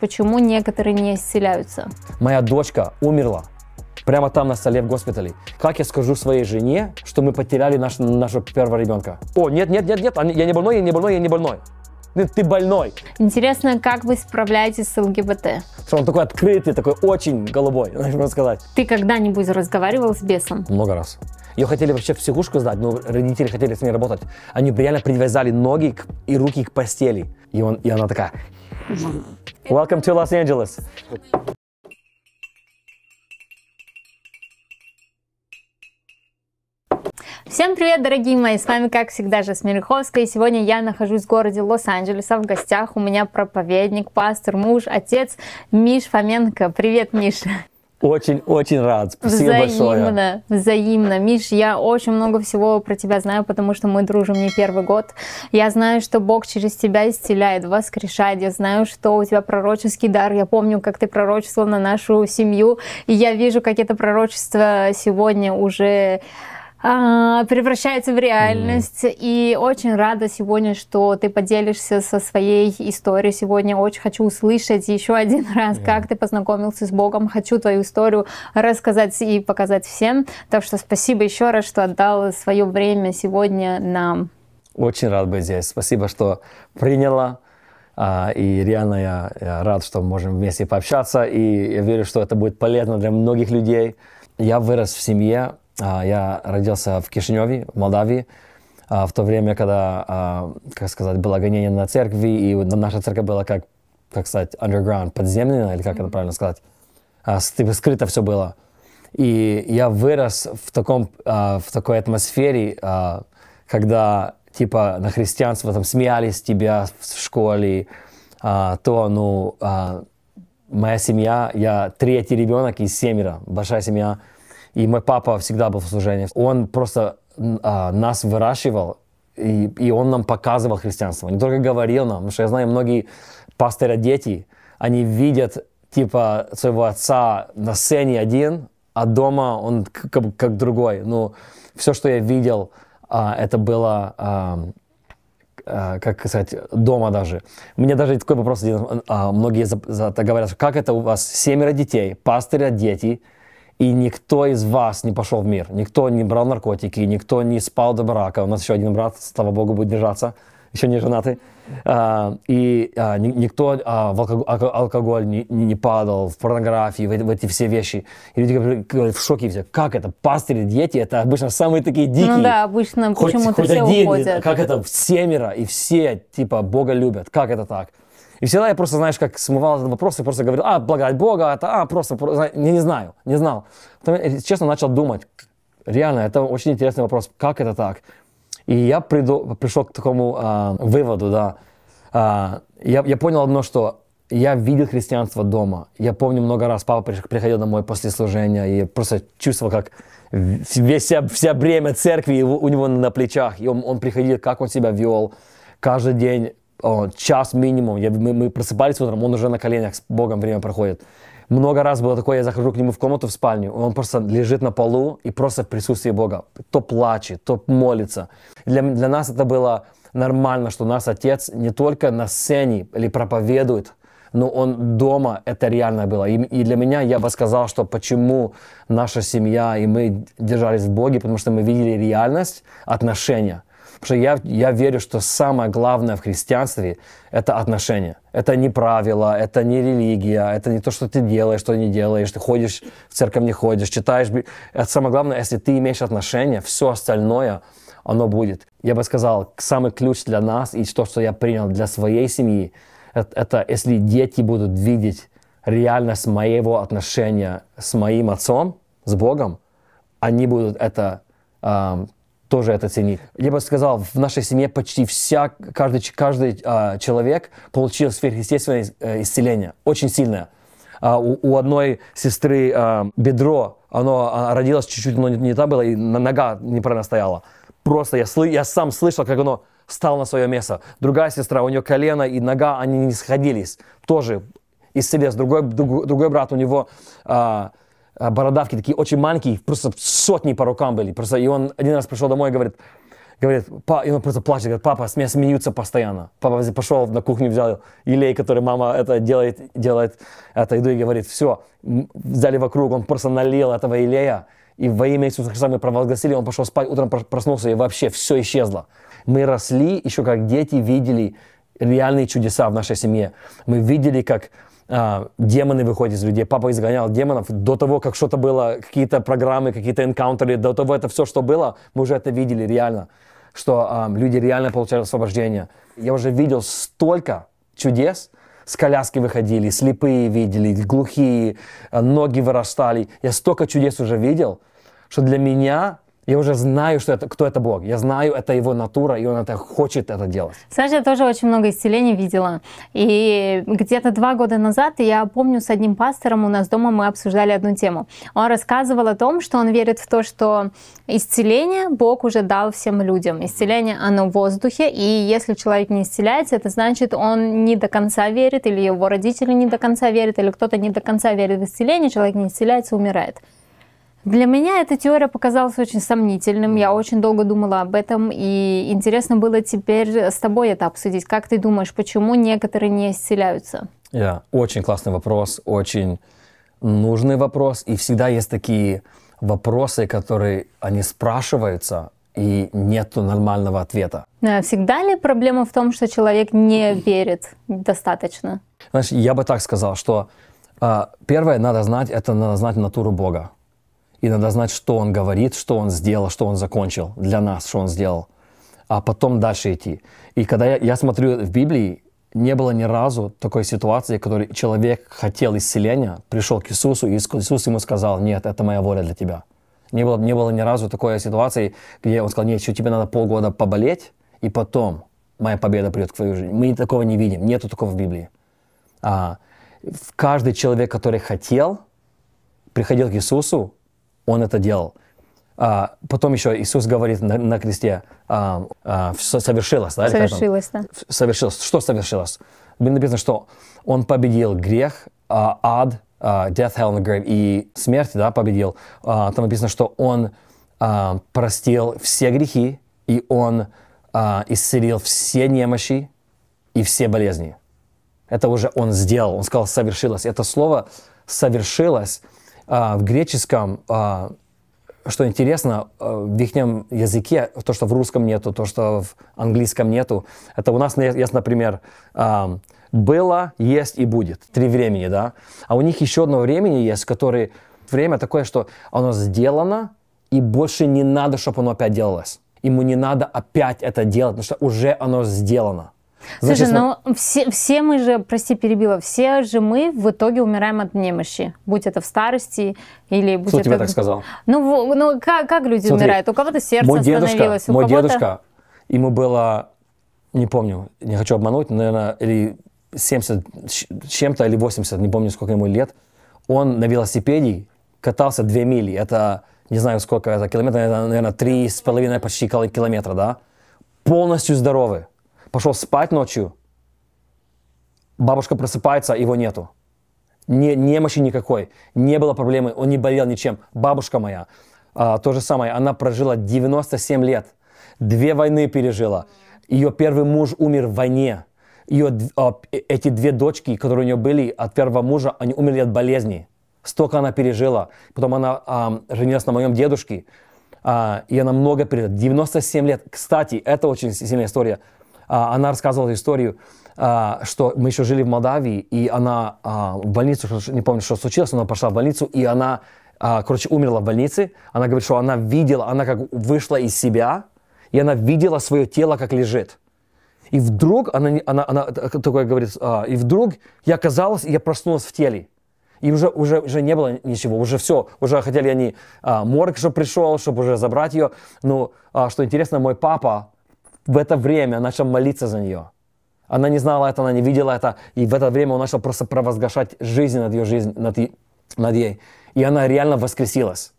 Почему некоторые не исцеляются? Моя дочка умерла прямо там на столе в госпитале. Как я скажу своей жене, что мы потеряли наш, нашего первого ребенка? О, нет, нет, нет, нет, я не больной, я не больной, я не больной. Нет, ты больной. Интересно, как вы справляетесь с ЛГБТ? Что он такой открытый, такой очень голубой, можно сказать. Ты когда-нибудь разговаривал с бесом? Много раз. Ее хотели вообще в психушку сдать, но родители хотели с ней работать. Они реально привязали ноги и руки к постели. И, он, и она такая... Welcome to Los Angeles. Всем привет, дорогие мои! С вами, как всегда, же, Смирховская. И сегодня я нахожусь в городе Лос-Анджелеса. В гостях у меня проповедник, пастор, муж, отец Миш Фоменко. Привет, Миша! Очень-очень рад. Спасибо взаимно, большое. Взаимно, взаимно. Миш, я очень много всего про тебя знаю, потому что мы дружим не первый год. Я знаю, что Бог через тебя исцеляет, воскрешает. Я знаю, что у тебя пророческий дар. Я помню, как ты пророчествовал на нашу семью. И я вижу, как это пророчество сегодня уже а, превращается в реальность. Mm. И очень рада сегодня, что ты поделишься со своей историей сегодня. Очень хочу услышать еще один раз, yeah. как ты познакомился с Богом. Хочу твою историю рассказать и показать всем. Так что спасибо еще раз, что отдал свое время сегодня нам. Очень рад быть здесь. Спасибо, что приняла. А, и реально я, я рад, что мы можем вместе пообщаться. И я верю, что это будет полезно для многих людей. Я вырос в семье, а, я родился в Кишиневе, в Молдавии, а, в то время, когда, а, как сказать, было гонение на церкви, и наша церковь была как, как сказать, underground, подземная, или как это правильно сказать, типа скрыто все было. И я вырос в, таком, в такой атмосфере, когда, типа, на христианство там смеялись тебя в школе, то, ну, моя семья, я третий ребенок из семеро, большая семья – и мой папа всегда был в служении. Он просто а, нас выращивал, и, и он нам показывал христианство. Не только говорил нам, потому что я знаю, многие пастыря дети, они видят типа своего отца на сцене один, а дома он как, как другой. Ну, все, что я видел, а, это было, а, а, как сказать, дома даже. Мне даже такой вопрос один, а, многие за, за, говорят, как это у вас семеро детей, пастыря дети, и никто из вас не пошел в мир, никто не брал наркотики, никто не спал до брака. У нас еще один брат, слава богу, будет держаться, еще не женатый. А, и а, ни, никто а, в а, алкоголь, алкоголь не, не падал, в порнографии, в, в эти все вещи. И люди говорят, в шоке все, как это, пастыри, дети, это обычно самые такие ну дикие. Ну да, обычно почему-то все один, уходят. Как это, семеро, и все, типа, Бога любят, как это так? И всегда я просто, знаешь, как смывал этот вопрос и просто говорил, а, благодать Бога, это, а, просто, просто я не знаю, не знал. Потом я, честно, начал думать, реально, это очень интересный вопрос, как это так? И я приду, пришел к такому а, выводу, да. А, я, я понял одно, что я видел христианство дома. Я помню много раз, папа приходил домой после служения и просто чувствовал, как весь, вся, вся бремя церкви у него на плечах. И он, он приходил, как он себя вел. Каждый день час минимум. Я, мы, мы просыпались утром, он уже на коленях, с Богом время проходит. Много раз было такое, я захожу к нему в комнату, в спальню, он просто лежит на полу и просто в присутствии Бога. То плачет, то молится. Для, для нас это было нормально, что наш Отец не только на сцене или проповедует, но он дома, это реально было. И, и для меня я бы сказал, что почему наша семья и мы держались в Боге, потому что мы видели реальность, отношения – Потому что я, я верю, что самое главное в христианстве – это отношения. Это не правила, это не религия, это не то, что ты делаешь, что не делаешь, ты ходишь в церковь, не ходишь, читаешь. Это самое главное, если ты имеешь отношения, все остальное, оно будет. Я бы сказал, самый ключ для нас и то, что я принял для своей семьи, это, это если дети будут видеть реальность моего отношения с моим отцом, с Богом, они будут это тоже это ценит. Я бы сказал, в нашей семье почти вся, каждый, каждый а, человек получил сверхъестественное э, исцеление, очень сильное. А, у, у одной сестры а, бедро, оно а, родилось чуть-чуть, но не, не та была, и нога неправильно стояла. Просто я, сл- я сам слышал, как оно стало на свое место. Другая сестра, у нее колено и нога, они не сходились. Тоже исцелец. Другой, друг, другой брат, у него... А, а бородавки такие очень маленькие, просто сотни по рукам были. Просто, и он один раз пришел домой и говорит, говорит, па, и он просто плачет, говорит, папа, с меня смеются постоянно. Папа пошел на кухню, взял елей, который мама это делает, делает это иду и говорит, все, взяли вокруг, он просто налил этого елея, и во имя Иисуса Христа мы провозгласили, он пошел спать, утром проснулся, и вообще все исчезло. Мы росли, еще как дети видели реальные чудеса в нашей семье. Мы видели, как э, демоны выходят из людей, папа изгонял демонов, до того, как что-то было, какие-то программы, какие-то энкаунтеры, до того это все, что было, мы уже это видели реально, что э, люди реально получали освобождение. Я уже видел столько чудес, с коляски выходили, слепые видели, глухие, а, ноги вырастали. Я столько чудес уже видел, что для меня я уже знаю, что это, кто это Бог. Я знаю, это его натура, и он это хочет это делать. Саша, я тоже очень много исцелений видела. И где-то два года назад, я помню, с одним пастором у нас дома мы обсуждали одну тему. Он рассказывал о том, что он верит в то, что исцеление Бог уже дал всем людям. Исцеление, оно в воздухе, и если человек не исцеляется, это значит, он не до конца верит, или его родители не до конца верят, или кто-то не до конца верит в исцеление, человек не исцеляется, умирает. Для меня эта теория показалась очень сомнительным. Я очень долго думала об этом, и интересно было теперь с тобой это обсудить. Как ты думаешь, почему некоторые не исцеляются? Yeah. Очень классный вопрос, очень нужный вопрос. И всегда есть такие вопросы, которые они спрашиваются, и нету нормального ответа. А всегда ли проблема в том, что человек не верит достаточно? Знаешь, я бы так сказал, что э, первое надо знать, это надо знать натуру Бога и надо знать, что он говорит, что он сделал, что он закончил для нас, что он сделал, а потом дальше идти. И когда я, я смотрю в Библии, не было ни разу такой ситуации, в которой человек хотел исцеления, пришел к Иисусу, и Иисус ему сказал, нет, это моя воля для тебя. Не было, не было ни разу такой ситуации, где он сказал, нет, еще тебе надо полгода поболеть, и потом моя победа придет к твоей жизни. Мы такого не видим, нету такого в Библии. А, каждый человек, который хотел, приходил к Иисусу, он это делал. А, потом еще Иисус говорит на, на кресте, а, а, совершилось, да? Совершилось, да. Совершилось. Что совершилось? Написано, что он победил грех, а, ад, а, death, hell and grave, и смерть, да, победил. А, там написано, что он а, простил все грехи, и он а, исцелил все немощи и все болезни. Это уже он сделал. Он сказал «совершилось». Это слово «совершилось» А, в греческом, а, что интересно, а, в их языке, то, что в русском нету, то, что в английском нету, это у нас есть, например, было, есть и будет. Три времени, да? А у них еще одно времени есть, которое время такое, что оно сделано, и больше не надо, чтобы оно опять делалось. Ему не надо опять это делать, потому что уже оно сделано. Значит, Слушай, но ну, все, все мы же, прости, перебила, все же мы в итоге умираем от немощи, будь это в старости или... Будь Кто это... тебе так сказал? Ну, ну как, как люди Смотри, умирают? У кого-то сердце мой дедушка, остановилось, у Мой кого-то... дедушка, ему было, не помню, не хочу обмануть, наверное, или 70 с чем-то, или 80, не помню, сколько ему лет, он на велосипеде катался 2 мили, это не знаю сколько это километров, наверное, 3,5 почти километра, да, полностью здоровый пошел спать ночью, бабушка просыпается, а его нету. Не, немощи никакой, не было проблемы, он не болел ничем. Бабушка моя, а, то же самое, она прожила 97 лет, две войны пережила. Ее первый муж умер в войне. Ее, а, э, эти две дочки, которые у нее были от первого мужа, они умерли от болезни. Столько она пережила. Потом она а, женилась на моем дедушке, а, и она много пережила. 97 лет. Кстати, это очень сильная история. А, она рассказывала историю, а, что мы еще жили в Молдавии, и она а, в больницу, не помню, что случилось, но она пошла в больницу, и она, короче, умерла в больнице. Она говорит, что она видела, она как вышла из себя, и она видела свое тело, как лежит. И вдруг она, она, она такое говорит, и вдруг я оказалась, я проснулась в теле. И уже, уже, уже не было ничего, уже все, уже хотели они, а, морг, чтобы пришел, чтобы уже забрать ее. Но, а, что интересно, мой папа, в это время начал молиться за нее. Она не знала это, она не видела это, и в это время он начал просто провозглашать жизнь над ее жизнь, над, над ей. И она реально воскресилась.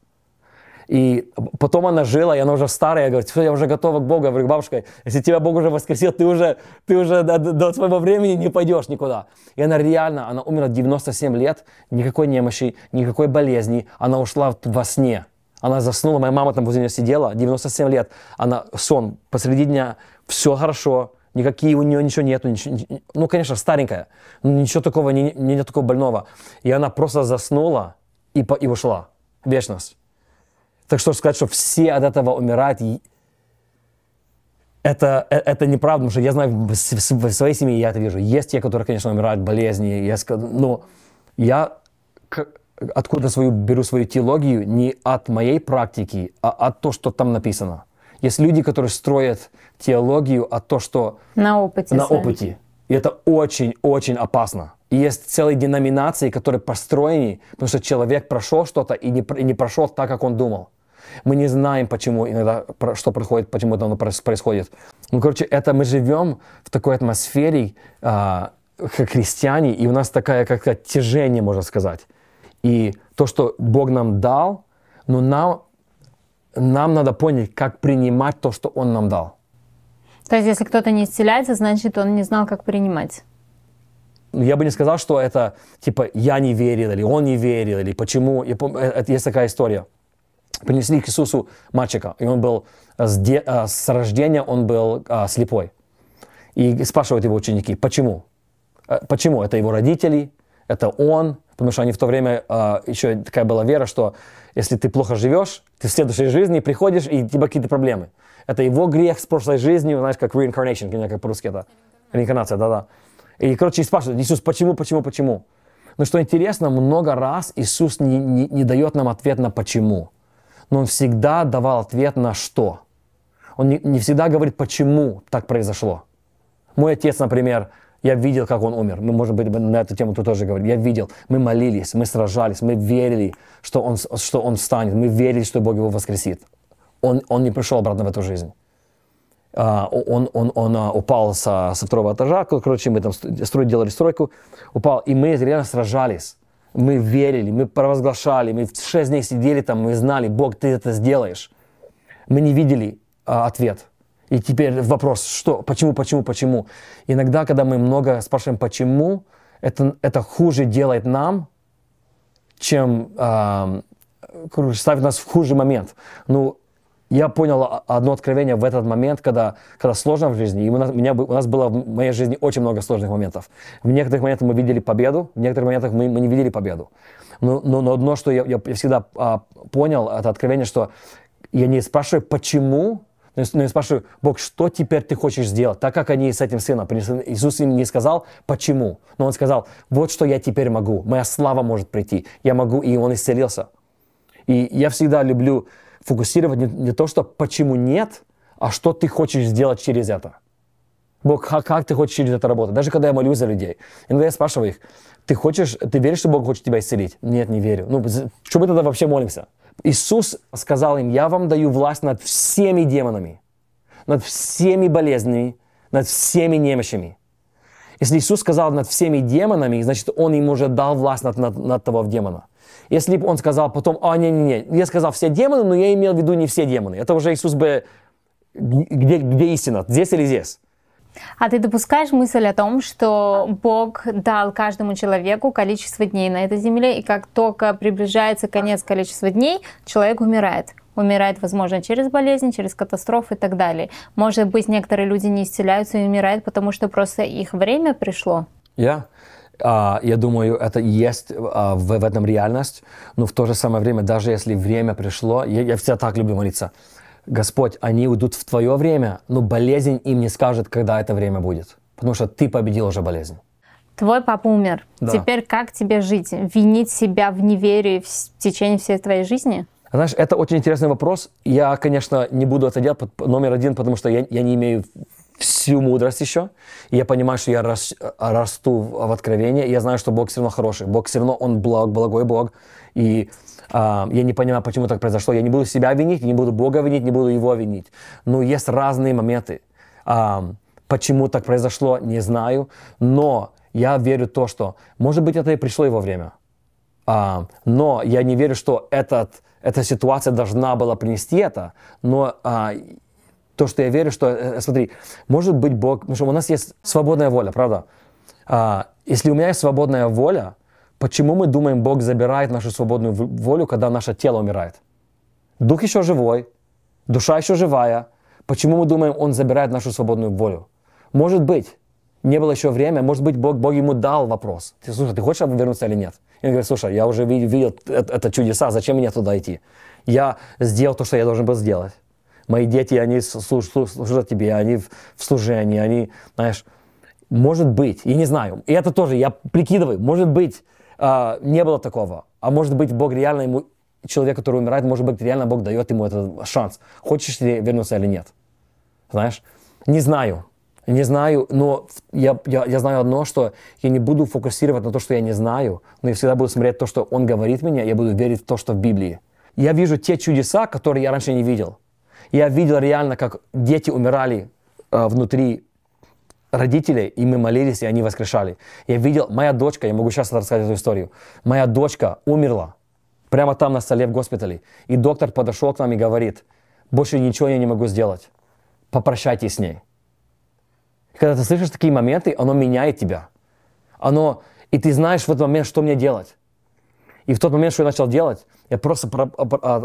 И потом она жила, и она уже старая, говорю, все, я уже готова к Богу. Я говорю, бабушка, если тебя Бог уже воскресил, ты уже, ты уже до, до своего времени не пойдешь никуда. И она реально, она умерла 97 лет, никакой немощи, никакой болезни, она ушла во сне. Она заснула, моя мама там возле нее сидела, 97 лет. Она сон посреди дня, все хорошо, никакие у нее ничего нету, ничего, ну, конечно, старенькая, но ничего такого, не, нет такого больного. И она просто заснула и, по, и ушла. Вечность. Так что сказать, что все от этого умирают, это, э, это неправда, потому что я знаю, в своей семье я это вижу. Есть те, которые, конечно, умирают болезни, есть, но я ну, откуда свою, беру свою теологию, не от моей практики, а от того, что там написано. Есть люди, которые строят теологию от того, что... На опыте. На сами. опыте. И это очень-очень опасно. И есть целые деноминации, которые построены, потому что человек прошел что-то и не, и не прошел так, как он думал. Мы не знаем, почему иногда что происходит, почему это оно происходит. Ну, короче, это мы живем в такой атмосфере, а, как христиане, и у нас такая как-то тяжение, можно сказать и то, что Бог нам дал, но нам, нам надо понять, как принимать то, что Он нам дал. То есть, если кто-то не исцеляется, значит, он не знал, как принимать. Ну, я бы не сказал, что это типа я не верил, или он не верил, или почему. Я пом... Э, есть такая история. Принесли к Иисусу мальчика, и он был э, с, де... Э, с рождения он был а, слепой. И спрашивают его ученики, почему? Почему? Это его родители, это он, Потому что они в то время э, а, еще такая была вера, что если ты плохо живешь, ты в следующей жизни приходишь, и у тебя какие-то проблемы. Это его грех с прошлой жизнью, знаешь, как reincarnation, как по-русски это. Реинкарнация, да-да. И, короче, и спрашивают, Иисус, почему, почему, почему? Но ну, что интересно, много раз Иисус не, не, не дает нам ответ на почему. Но Он всегда давал ответ на что. Он не, не всегда говорит, почему так произошло. Мой отец, например, я видел, как он умер. Мы, ну, может быть, на эту тему ты тоже говорили. Я видел. Мы молились, мы сражались, мы верили, что он, что он встанет. Мы верили, что Бог его воскресит. Он, он не пришел обратно в эту жизнь. Uh, он, он, он uh, упал со, со второго этажа, короче, мы там строй, делали стройку, упал, и мы реально сражались. Мы верили, мы провозглашали, мы в шесть дней сидели там, мы знали, Бог, ты это сделаешь. Мы не видели uh, ответ – и теперь вопрос, что, почему, почему, почему. Иногда, когда мы много спрашиваем, почему, это, это хуже делает нам, чем э, ставит нас в хуже момент. Ну, я понял одно откровение в этот момент, когда, когда сложно в жизни. И у нас, меня, у нас было в моей жизни очень много сложных моментов. В некоторых моментах мы видели победу, в некоторых моментах мы, мы не видели победу. Но, но, но одно, что я, я всегда а, понял, это откровение, что я не спрашиваю, почему но ну, ну, я спрашиваю, Бог, что теперь ты хочешь сделать? Так как они с этим сыном принесли, Иисус им не сказал, почему. Но он сказал, вот что я теперь могу. Моя слава может прийти. Я могу, и он исцелился. И я всегда люблю фокусировать не, не то, что почему нет, а что ты хочешь сделать через это. Бог, как, как ты хочешь через это работать? Даже когда я молюсь за людей, иногда я спрашиваю их, ты хочешь, ты веришь, что Бог хочет тебя исцелить? Нет, не верю. Ну, что мы тогда вообще молимся? Иисус сказал им, я вам даю власть над всеми демонами, над всеми болезнями, над всеми немощами. Если Иисус сказал над всеми демонами, значит, Он им уже дал власть над, над, над того демона. Если бы Он сказал потом, а, не-не-не, я сказал все демоны, но я имел в виду не все демоны. Это уже Иисус бы, где, где истина, здесь или здесь? А ты допускаешь мысль о том, что Бог дал каждому человеку количество дней на этой земле, и как только приближается конец количества дней, человек умирает? умирает, возможно, через болезнь, через катастрофы и так далее. Может быть, некоторые люди не исцеляются и умирают, потому что просто их время пришло. Я, yeah. А, uh, я думаю, это есть uh, в, в этом реальность, но в то же самое время, даже если время пришло, я, я всегда так люблю молиться. Господь, они уйдут в Твое время, но болезнь им не скажет, когда это время будет. Потому что Ты победил уже болезнь. Твой папа умер. Да. Теперь как тебе жить? Винить себя в неверии в течение всей твоей жизни? Знаешь, это очень интересный вопрос. Я, конечно, не буду это делать номер один, потому что я, я не имею всю мудрость еще. И я понимаю, что я рас, э, расту в, откровении. я знаю, что Бог все равно хороший. Бог все равно, Он благ, благой Бог. И а, я не понимаю, почему так произошло. Я не буду себя винить, не буду Бога винить, не буду его винить. Но есть разные моменты. А, почему так произошло, не знаю. Но я верю в то, что, может быть, это и пришло его время. А, но я не верю, что этот, эта ситуация должна была принести это. Но то, что я верю, что, э, э, смотри, может быть, Бог, потому что у нас есть свободная воля, правда? Если у меня есть свободная воля, Почему мы думаем, Бог забирает нашу свободную волю, когда наше тело умирает? Дух еще живой, душа еще живая. Почему мы думаем, Он забирает нашу свободную волю? Может быть, не было еще время, может быть, Бог, Бог ему дал вопрос. Ты, слушай, ты хочешь вернуться или нет? И он говорит, слушай, я уже видел, видел это, чудеса, зачем мне туда идти? Я сделал то, что я должен был сделать. Мои дети, они служат, служат тебе, они в служении, они, знаешь, может быть, И не знаю, и это тоже я прикидываю, может быть, а, не было такого. А может быть, Бог реально ему, человек, который умирает, может быть, реально Бог дает ему этот шанс. Хочешь ли вернуться или нет? Знаешь? Не знаю. Не знаю, но я, я, я знаю одно, что я не буду фокусировать на то, что я не знаю, но я всегда буду смотреть то, что Он говорит мне, я буду верить в то, что в Библии. Я вижу те чудеса, которые я раньше не видел. Я видел реально, как дети умирали э, внутри родители, и мы молились, и они воскрешали. Я видел, моя дочка, я могу сейчас рассказать эту историю, моя дочка умерла прямо там на столе в госпитале. И доктор подошел к нам и говорит, больше ничего я не могу сделать, попрощайтесь с ней. И когда ты слышишь такие моменты, оно меняет тебя. Оно, и ты знаешь в этот момент, что мне делать. И в тот момент, что я начал делать, я просто про, а, про, а,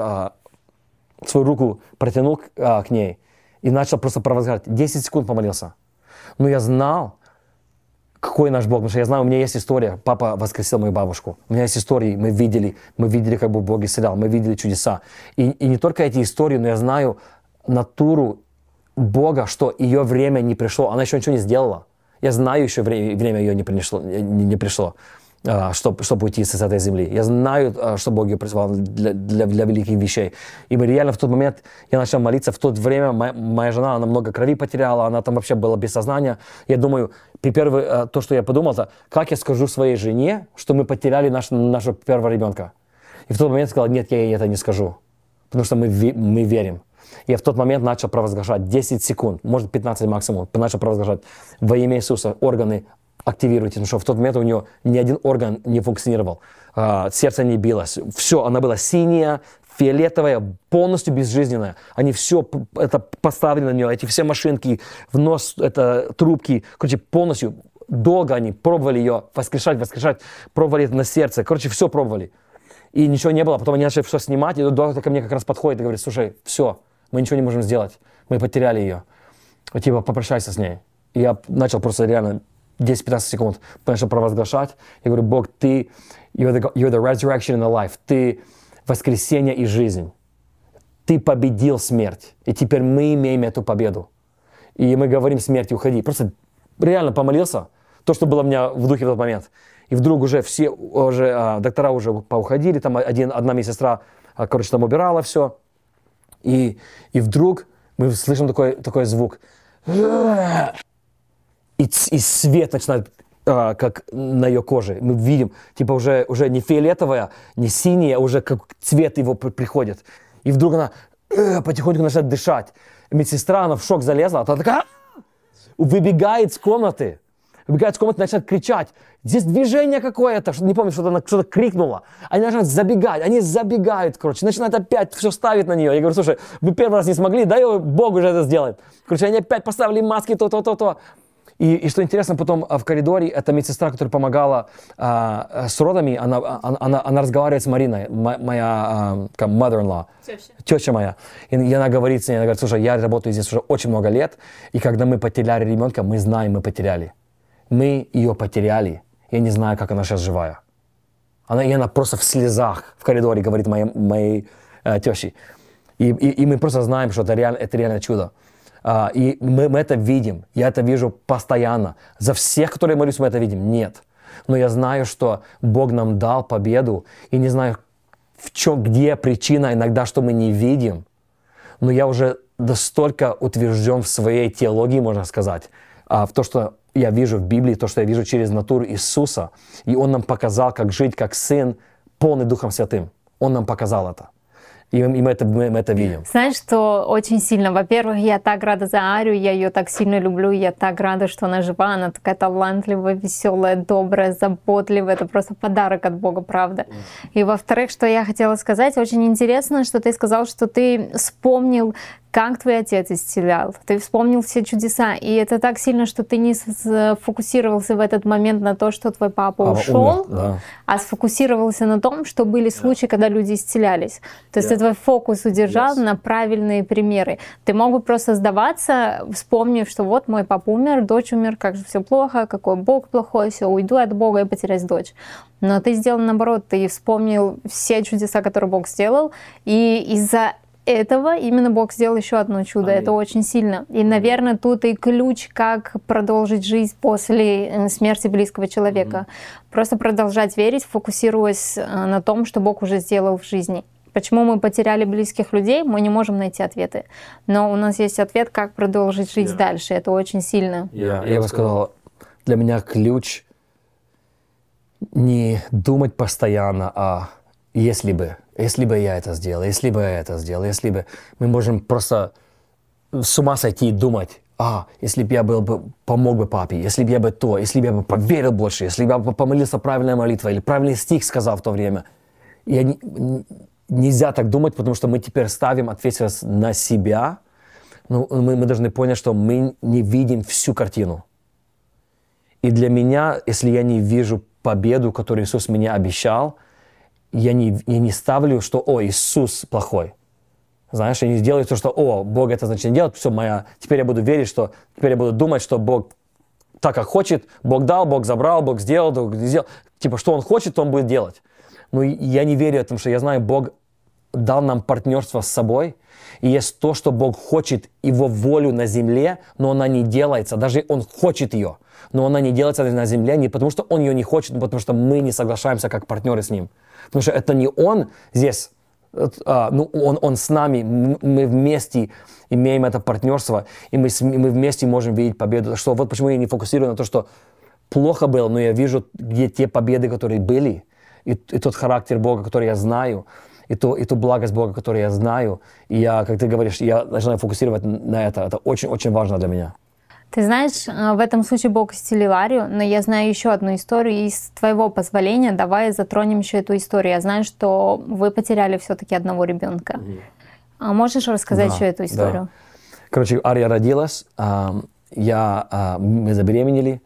а, свою руку протянул к, а, к ней и начал просто провозглашать. 10 секунд помолился – но ну, я знал, какой наш Бог. Потому что я знаю, у меня есть история. Папа воскресил мою бабушку. У меня есть истории, мы видели, мы видели, как бы Бог исцелял, мы видели чудеса. И, и не только эти истории, но я знаю натуру Бога, что ее время не пришло. Она еще ничего не сделала. Я знаю, еще время, время ее не пришло. Не, не пришло чтобы, а, чтобы уйти с этой земли. Я знаю, а, что Бог ее призвал для, для, для великих вещей. И мы реально в тот момент, я начал молиться, в то время моя, моя жена, она много крови потеряла, она там вообще была без сознания. Я думаю, первое, а, то, что я подумал, это как я скажу своей жене, что мы потеряли наш, нашего первого ребенка. И в тот момент я сказал, нет, я ей это не скажу, потому что мы, мы верим. Я в тот момент начал провозглашать 10 секунд, может 15 максимум, начал провозглашать во имя Иисуса органы активировать, потому что в тот момент у нее ни один орган не функционировал, а, сердце не билось, все, она была синяя, фиолетовая, полностью безжизненная. Они все, это поставили на нее, эти все машинки, в нос, это трубки, короче, полностью долго они пробовали ее воскрешать, воскрешать, пробовали это на сердце, короче, все пробовали. И ничего не было, потом они начали все снимать, и доктор ко мне как раз подходит и говорит, слушай, все, мы ничего не можем сделать, мы потеряли ее. Типа, попрощайся с ней. И я начал просто реально 10-15 секунд, начал провозглашать. Я говорю, Бог, ты, you're the, you're the resurrection and the life. Ты воскресение и жизнь. Ты победил смерть. И теперь мы имеем эту победу. И мы говорим смерть, уходи. Просто реально помолился. То, что было у меня в духе в тот момент. И вдруг уже все уже, а, доктора уже поуходили. Там один, одна медсестра, а, короче, там убирала все. И, и вдруг мы слышим такой, такой звук и, и свет начинает а, как на ее коже. Мы видим, типа уже, уже не фиолетовая, не синяя, а уже как цвет его при- приходит. И вдруг она э, потихоньку начинает дышать. Медсестра, она в шок залезла, она такая «А!» выбегает с комнаты. Выбегает с комнаты, начинает кричать. Здесь движение какое-то, не помню, что-то она что-то крикнула. Они начинают забегать, они забегают, короче, начинают опять все ставить на нее. Я говорю, слушай, вы первый раз не смогли, дай Бог уже это сделает. Короче, они опять поставили маски, то-то-то-то. И, и что интересно, потом а, в коридоре эта медсестра, которая помогала а, а с родами, она, а, она, она, она разговаривает с Мариной, моя а, mother-in-law, теща. теща моя. И, и она говорит с ней, она говорит, слушай, я работаю здесь уже очень много лет, и когда мы потеряли ребенка, мы знаем, мы потеряли. Мы ее потеряли. Я не знаю, как она сейчас живая. Она, и она просто в слезах в коридоре говорит моей, моей э, теще. И, и, и мы просто знаем, что это реально, это реально чудо. А, и мы, мы это видим. Я это вижу постоянно. За всех, которые молюсь, мы это видим. Нет. Но я знаю, что Бог нам дал победу. И не знаю, в чем, где причина иногда, что мы не видим. Но я уже настолько утвержден в своей теологии, можно сказать, а, в то, что я вижу в Библии, то, что я вижу через натуру Иисуса. И Он нам показал, как жить как Сын, полный Духом Святым. Он нам показал это и мы это, мы это видим. Знаешь, что очень сильно? Во-первых, я так рада за Арию, я ее так сильно люблю, я так рада, что она жива, она такая талантливая, веселая, добрая, заботливая, это просто подарок от Бога, правда. И во-вторых, что я хотела сказать, очень интересно, что ты сказал, что ты вспомнил как твой отец исцелял. Ты вспомнил все чудеса. И это так сильно, что ты не сфокусировался в этот момент на то, что твой папа а, ушел, умер, да. а сфокусировался на том, что были случаи, yeah. когда люди исцелялись. То есть yeah. ты твой фокус удержал yes. на правильные примеры. Ты мог бы просто сдаваться, вспомнив, что вот мой папа умер, дочь умер, как же все плохо, какой Бог плохой, все, уйду от Бога и потерять дочь. Но ты сделал наоборот, ты вспомнил все чудеса, которые Бог сделал, и из-за этого именно Бог сделал еще одно чудо. Аминь. Это очень сильно. И, наверное, тут и ключ, как продолжить жизнь после э, смерти близкого человека. Аминь. Просто продолжать верить, фокусируясь э, на том, что Бог уже сделал в жизни. Почему мы потеряли близких людей, мы не можем найти ответы. Но у нас есть ответ, как продолжить жить yeah. дальше. Это очень сильно. Yeah. Я бы сказал, для меня ключ не думать постоянно а «если бы», если бы я это сделал, если бы я это сделал, если бы... Мы можем просто с ума сойти и думать, а, если бы я был бы, помог бы папе, если бы я бы то, если бы я бы поверил больше, если бы я бы помолился правильной молитвой или правильный стих сказал в то время. Я не, нельзя так думать, потому что мы теперь ставим ответственность на себя. Ну, мы, мы должны понять, что мы не видим всю картину. И для меня, если я не вижу победу, которую Иисус мне обещал – я не, я не ставлю, что, о, Иисус плохой. Знаешь, я не сделаю то, что, о, Бог это значит не делает, все, моя, теперь я буду верить, что, теперь я буду думать, что Бог так, как хочет, Бог дал, Бог забрал, Бог сделал, Бог сделал. Типа, что Он хочет, то Он будет делать. Но ну, я не верю в этом, что я знаю, Бог дал нам партнерство с собой, и есть то, что Бог хочет, Его волю на земле, но она не делается, даже Он хочет ее, но она не делается на земле не потому, что Он ее не хочет, но потому, что мы не соглашаемся как партнеры с Ним. Потому что это не он здесь, а, ну, он, он с нами, мы вместе имеем это партнерство, и мы, мы вместе можем видеть победу. Что, вот почему я не фокусирую на то, что плохо было, но я вижу, где те победы, которые были, и, и тот характер Бога, который я знаю, и, ту, и ту благость Бога, которую я знаю. И я, как ты говоришь, я начинаю фокусировать на это. Это очень-очень важно для меня. Ты знаешь, э, в этом случае Бог исцелил Арию, но я знаю еще одну историю, и с твоего позволения давай затронем еще эту историю. Я знаю, что вы потеряли все-таки одного ребенка. Mm. А можешь рассказать да, еще эту историю? Да. Короче, Ария родилась, а, я, а, мы забеременели.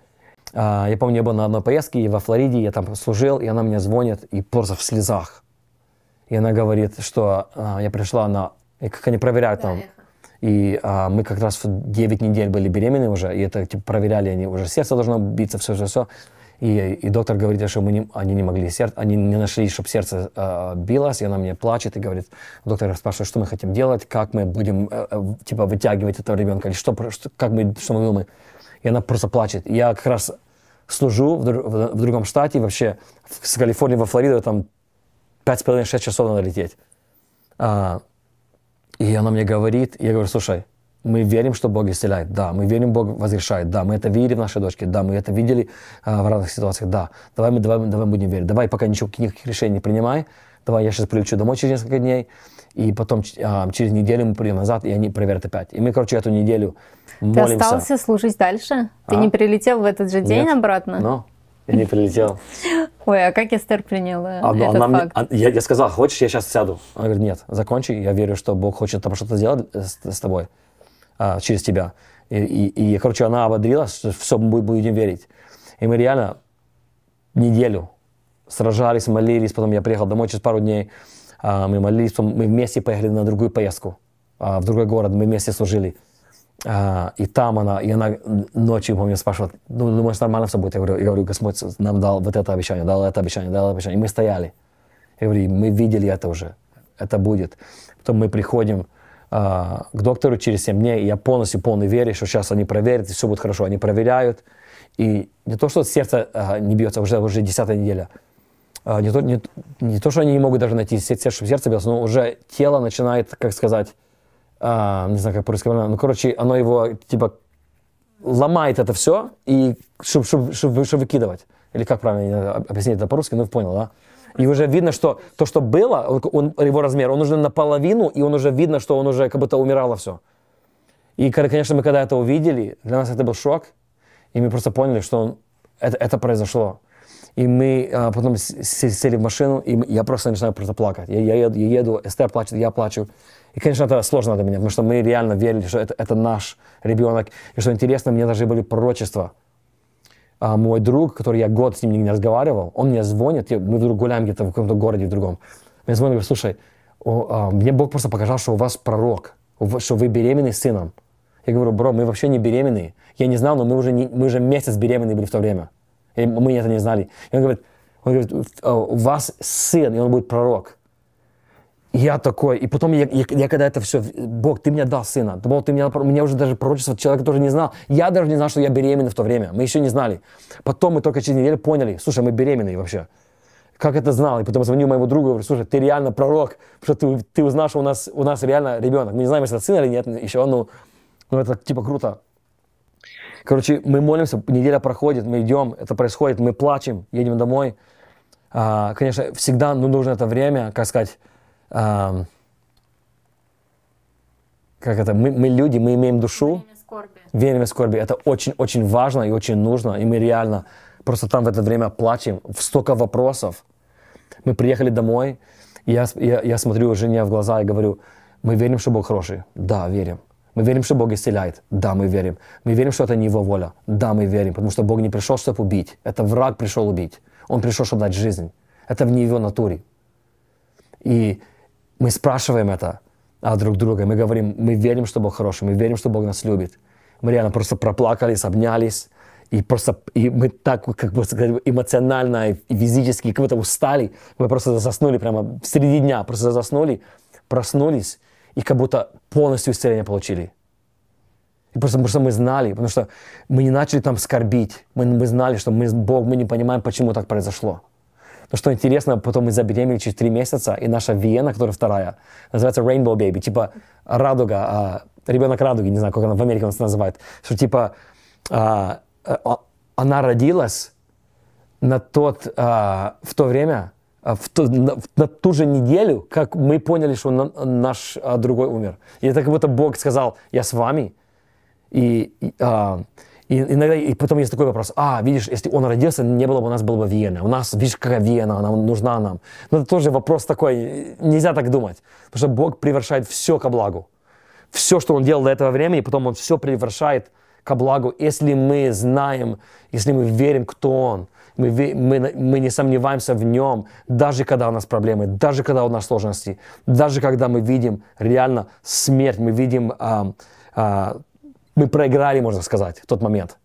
А, я помню, я был на одной поездке, и во Флориде я там служил, и она мне звонит, и просто в слезах. И она говорит, что я пришла на... И как они проверяют там... Да, и а, мы как раз 9 недель были беременны уже, и это типа, проверяли они уже. Сердце должно биться, все-все-все. И, и доктор говорит, что мы не, они не могли, сер, они не нашли, чтобы сердце э, билось, и она мне плачет и говорит, доктор спрашивает, что мы хотим делать, как мы будем, э, э типа, вытягивать этого ребенка, или что, что, как мы, что мы думаем. И она просто плачет. я как раз служу в, в, в другом штате, вообще с Калифорнии во Флориду, там 5,5-6 часов надо лететь. А, и она мне говорит, я говорю, слушай, мы верим, что Бог исцеляет, да, мы верим, Бог возвышает, да, мы это видели в нашей дочке, да, мы это видели э, в разных ситуациях, да, давай мы давай, давай будем верить, давай пока ничего, никаких решений не принимай, давай я сейчас прилечу домой через несколько дней, и потом э, через неделю мы придем назад, и они проверят опять. И мы, короче, эту неделю молимся. Ты остался служить дальше? Ты а? не прилетел в этот же день Нет. обратно? Но. И не прилетел. Ой, а как Эстер приняла э, а, ну, этот она факт? Мне, а, я, я сказал, хочешь, я сейчас сяду? Она говорит, нет, закончи, я верю, что Бог хочет там что-то сделать э, с, с тобой, а, через тебя. И, и, и, короче, она ободрила, что все, мы будем верить. И мы реально неделю сражались, молились, потом я приехал домой через пару дней, а, мы молились, мы вместе поехали на другую поездку, а, в другой город, мы вместе служили. А, и там она, и она ночью, помню, спрашивала, ну, думаешь, нормально все будет? Я говорю, я говорю, Господь нам дал вот это обещание, дал это обещание, дал это обещание. И мы стояли. Я говорю, мы видели это уже, это будет. Потом мы приходим а, к доктору через 7 дней, и я полностью полный вере, что сейчас они проверят, и все будет хорошо. Они проверяют, и не то, что сердце а, не бьется, уже, уже 10 неделя, а, не, то, не, не то, что они не могут даже найти сердце, чтобы сердце бьется, но уже тело начинает, как сказать, а, не знаю, как по-русски, ну, короче, оно его, типа, ломает это все, и чтобы чтоб, чтоб, чтоб выкидывать. Или как правильно объяснить это по-русски, ну, понял, да? И уже видно, что то, что было, он, его размер, он уже наполовину, и он уже видно, что он уже как будто умирало все. И, конечно, мы когда это увидели, для нас это был шок, и мы просто поняли, что он, это, это произошло. И мы а, потом сели в машину, и я просто начинаю просто плакать. Я, я, я еду, Эстер плачет, я плачу. И, конечно, это сложно для меня, потому что мы реально верили, что это, это наш ребенок. И что интересно, мне даже были пророчества. А мой друг, который я год с ним не разговаривал, он мне звонит, мы вдруг гуляем где-то в каком-то городе в другом. Мне звонит говорит, слушай, о, а, мне Бог просто показал, что у вас пророк, что вы беременны сыном. Я говорю, бро, мы вообще не беременны, Я не знал, но мы уже, не, мы уже месяц беременные были в то время. И мы это не знали. И он говорит, он говорит, а, у вас сын, и он будет пророк я такой, и потом я, я, я когда это все, Бог, ты мне дал сына, Бог, ты мне, мне уже даже пророчество человек, тоже не знал, я даже не знал, что я беременна в то время, мы еще не знали. Потом мы только через неделю поняли, слушай, мы беременны вообще. Как это знал? И потом звонил моему другу, говорю, слушай, ты реально пророк, что ты, ты узнал, что у нас, у нас реально ребенок. Мы не знаем, если это сын или нет еще, ну, ну это типа круто. Короче, мы молимся, неделя проходит, мы идем, это происходит, мы плачем, едем домой. А, конечно, всегда ну, нужно это время, как сказать, э, как это, мы, мы люди, мы имеем душу. Время скорби. Время скорби. Это очень-очень важно и очень нужно. И мы реально просто там в это время плачем. В Столько вопросов. Мы приехали домой, я, я, я смотрю жене в глаза и говорю, мы верим, что Бог хороший. Да, верим. Мы верим, что Бог исцеляет. Да, мы верим. Мы верим, что это не Его воля. Да, мы верим, потому что Бог не пришел, чтобы убить. Это враг пришел убить. Он пришел, чтобы дать жизнь. Это в не Его натуре. И мы спрашиваем это а друг друга. Мы говорим, мы верим, что Бог хороший, мы верим, что Бог нас любит. Мы реально просто проплакались, обнялись. И просто и мы так как бы эмоционально и физически как будто устали. Мы просто заснули прямо в середине дня, просто заснули, проснулись и как будто полностью исцеление получили. И просто, потому что мы знали, потому что мы не начали там скорбить. Мы, мы знали, что мы, Бог, мы не понимаем, почему так произошло. Но ну, что интересно, потом мы забеременели через три месяца, и наша Виена, которая вторая, называется Rainbow Baby, типа радуга, а, ребенок радуги, не знаю, как она в Америке нас называет, что типа а, а, она родилась на тот, а, в то время, а, в ту, на, на ту же неделю, как мы поняли, что на, наш а, другой умер. И это как будто Бог сказал, я с вами. И, и а, и иногда, и потом есть такой вопрос, а, видишь, если он родился, не было бы у нас, было бы Вена. У нас, видишь, какая Вена, она нужна нам. Но ну, это тоже вопрос такой, нельзя так думать. Потому что Бог превращает все ко благу. Все, что Он делал до этого времени, потом Он все превращает ко благу, если мы знаем, если мы верим, кто Он. Мы, мы, мы не сомневаемся в Нем, даже когда у нас проблемы, даже когда у нас сложности, даже когда мы видим реально смерть, мы видим а, а, мы проиграли, можно сказать, в тот момент.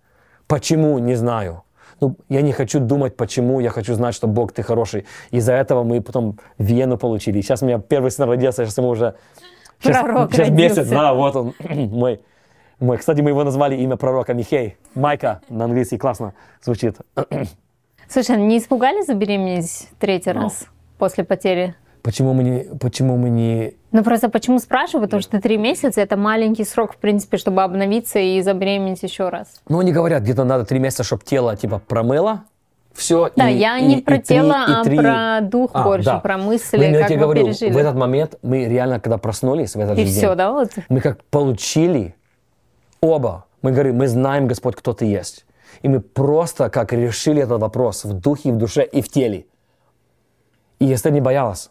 Почему, не знаю. Ну, я не хочу думать, почему, я хочу знать, что Бог, ты хороший. Из-за этого мы потом Вену получили. Сейчас у меня первый сын родился, сейчас ему уже... Сейчас, Пророк сейчас родился. месяц, да, вот он, мой, мой. Кстати, мы его назвали имя пророка Михей. Майка на английский классно звучит. Слушай, а не испугались забеременеть третий Но. Ну. раз после потери Почему мы не... Почему мы не... Ну просто почему спрашиваю, потому что три месяца это маленький срок, в принципе, чтобы обновиться и забеременеть еще раз. Ну они говорят, где-то надо три месяца, чтобы тело типа промыло, все. Да, и, я не и, про и тело, а три, а и про дух а, больше, да. про мысли, ну, я как тебе мы говорю, пережили. В этот момент мы реально, когда проснулись, в этот и же все, день, да, вот. мы как получили оба. Мы говорим, мы знаем, Господь, кто ты есть. И мы просто как решили этот вопрос в духе, в душе и в теле. И Эстер не боялась.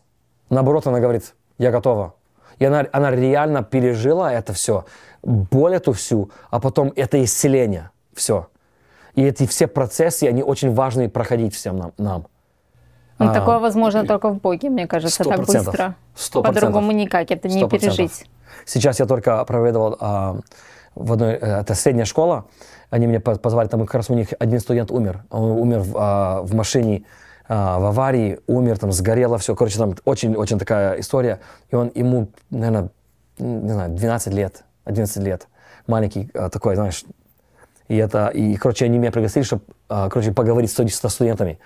Наоборот, она говорит, я готова. И она, она реально пережила это все, боль эту всю, а потом это исцеление, все. И эти все процессы, они очень важны проходить всем нам. нам. Ну, а, такое возможно только в Боге, мне кажется, 100%, так быстро. 100%. По-другому никак, это не 100%. пережить. Сейчас я только проведывал а, в одной, э, это средняя школа, они мне позвали, там как раз у них один студент умер, он умер в, а, в машине, а, в аварии умер, там сгорело все. Короче, там очень-очень такая история. И он ему, наверное, не знаю, 12 лет, 11 лет. Маленький а, такой, знаешь. И это, и, короче, они меня пригласили, чтобы, а, короче, поговорить с со студентами.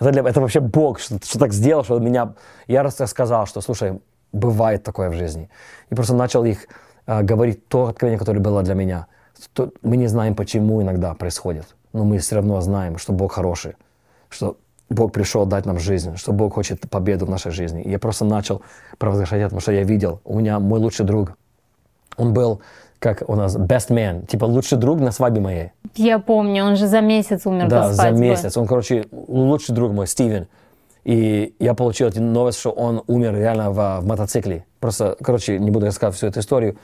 Это, для, это вообще бог, что, что так сделал, что меня... Я рассказал, что, слушай, бывает такое в жизни. И просто начал их э, говорить то откровение, которое было для меня. То, мы не знаем, почему иногда происходит, но мы все равно знаем, что Бог хороший, что Бог пришел дать нам жизнь, что Бог хочет победу в нашей жизни. И я просто начал провозглашать это, потому что я видел, у меня мой лучший друг, он был как у нас best man, типа лучший друг на свадьбе моей. Я помню, он же за месяц умер да, за месяц. Он, короче, лучший друг мой, Стивен. И я получил эту новость, что он умер реально в, в мотоцикле. Просто, короче, не буду рассказывать всю эту историю.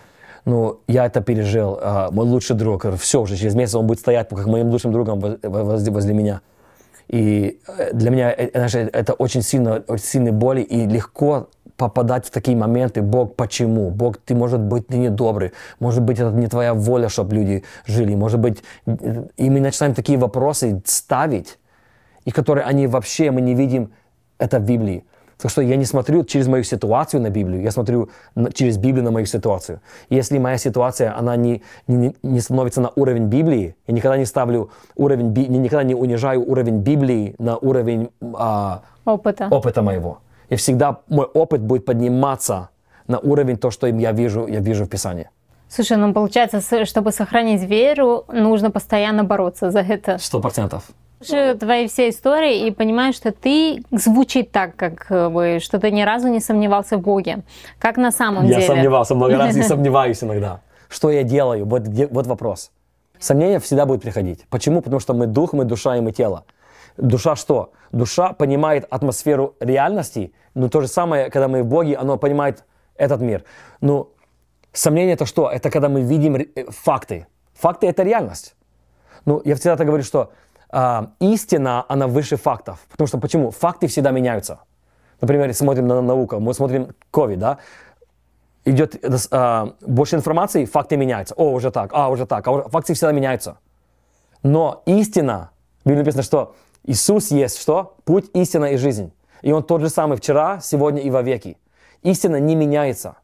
Но я это пережил. А, мой лучший друг, все уже через месяц он будет стоять как моим лучшим другом возле, возле меня. И э, для меня э, знаешь, э, это очень сильно, очень сильные боли, и легко попадать в такие моменты. Бог, почему? Бог, ты, может быть, ты недобрый. Может быть, это не твоя воля, чтобы люди жили. Может быть, и мы начинаем такие вопросы ставить, и которые они вообще, мы не видим это в Библии. Потому что я не смотрю через мою ситуацию на Библию, я смотрю на, через Библию на мою ситуацию. И если моя ситуация, она не, не, не становится на уровень Библии, я никогда не ставлю уровень, я никогда не унижаю уровень Библии на уровень а, опыта. опыта моего. И всегда мой опыт будет подниматься на уровень то, что я вижу, я вижу в Писании. Слушай, ну получается, чтобы сохранить веру, нужно постоянно бороться за это. Сто процентов. Слушаю твои все истории и понимаю, что ты звучит так, как э, бы, что ты ни разу не сомневался в Боге. Как на самом я деле? Я сомневался много раз и сомневаюсь иногда. Что я делаю? Вот, вот вопрос. Сомнения всегда будут приходить. Почему? Потому что мы дух, мы душа и мы тело. Душа что? Душа понимает атмосферу реальности, но то же самое, когда мы в Боге, оно понимает этот мир. Ну, сомнение это что? Это когда мы видим э, факты. Факты это реальность. Ну, я всегда так говорю, что э, истина, она выше фактов. Потому что почему? Факты всегда меняются. Например, смотрим на науку, мы смотрим COVID, да, идет э, а, больше информации, факты меняются. О, уже так, а, уже так, а уже... факты всегда меняются. Но истина, в Библии написано, что Иисус есть что? Путь, истина и жизнь. И Он тот же самый вчера, сегодня и вовеки. Истина не меняется.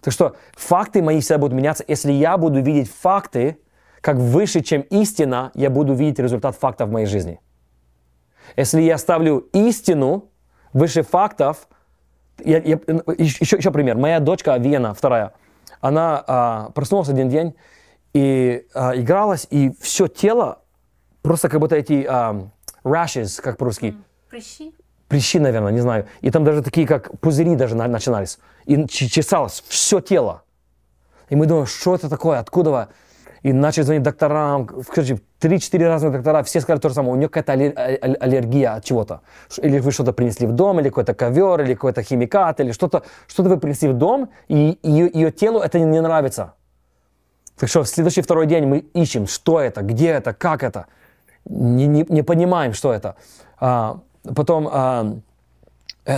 Так что факты мои всегда будут меняться, если я буду видеть факты, как выше, чем истина, я буду видеть результат фактов в моей жизни. Если я ставлю истину выше фактов, я, я, еще, еще пример. Моя дочка Вена, вторая, она а, проснулась один день и а, игралась, и все тело, просто как будто эти а, rashes, как по-русски. Прыщи? Прыщи, наверное, не знаю. И там даже такие, как пузыри даже начинались. И чесалось все тело. И мы думаем, что это такое, откуда и начали звонить докторам, короче, три-четыре разных доктора, все сказали то же самое, у нее какая-то аллергия от чего-то. Или вы что-то принесли в дом, или какой-то ковер, или какой-то химикат, или что-то, что-то вы принесли в дом, и ее, ее телу это не нравится. Так что в следующий второй день мы ищем, что это, где это, как это. Не, не, не понимаем, что это. А, потом а,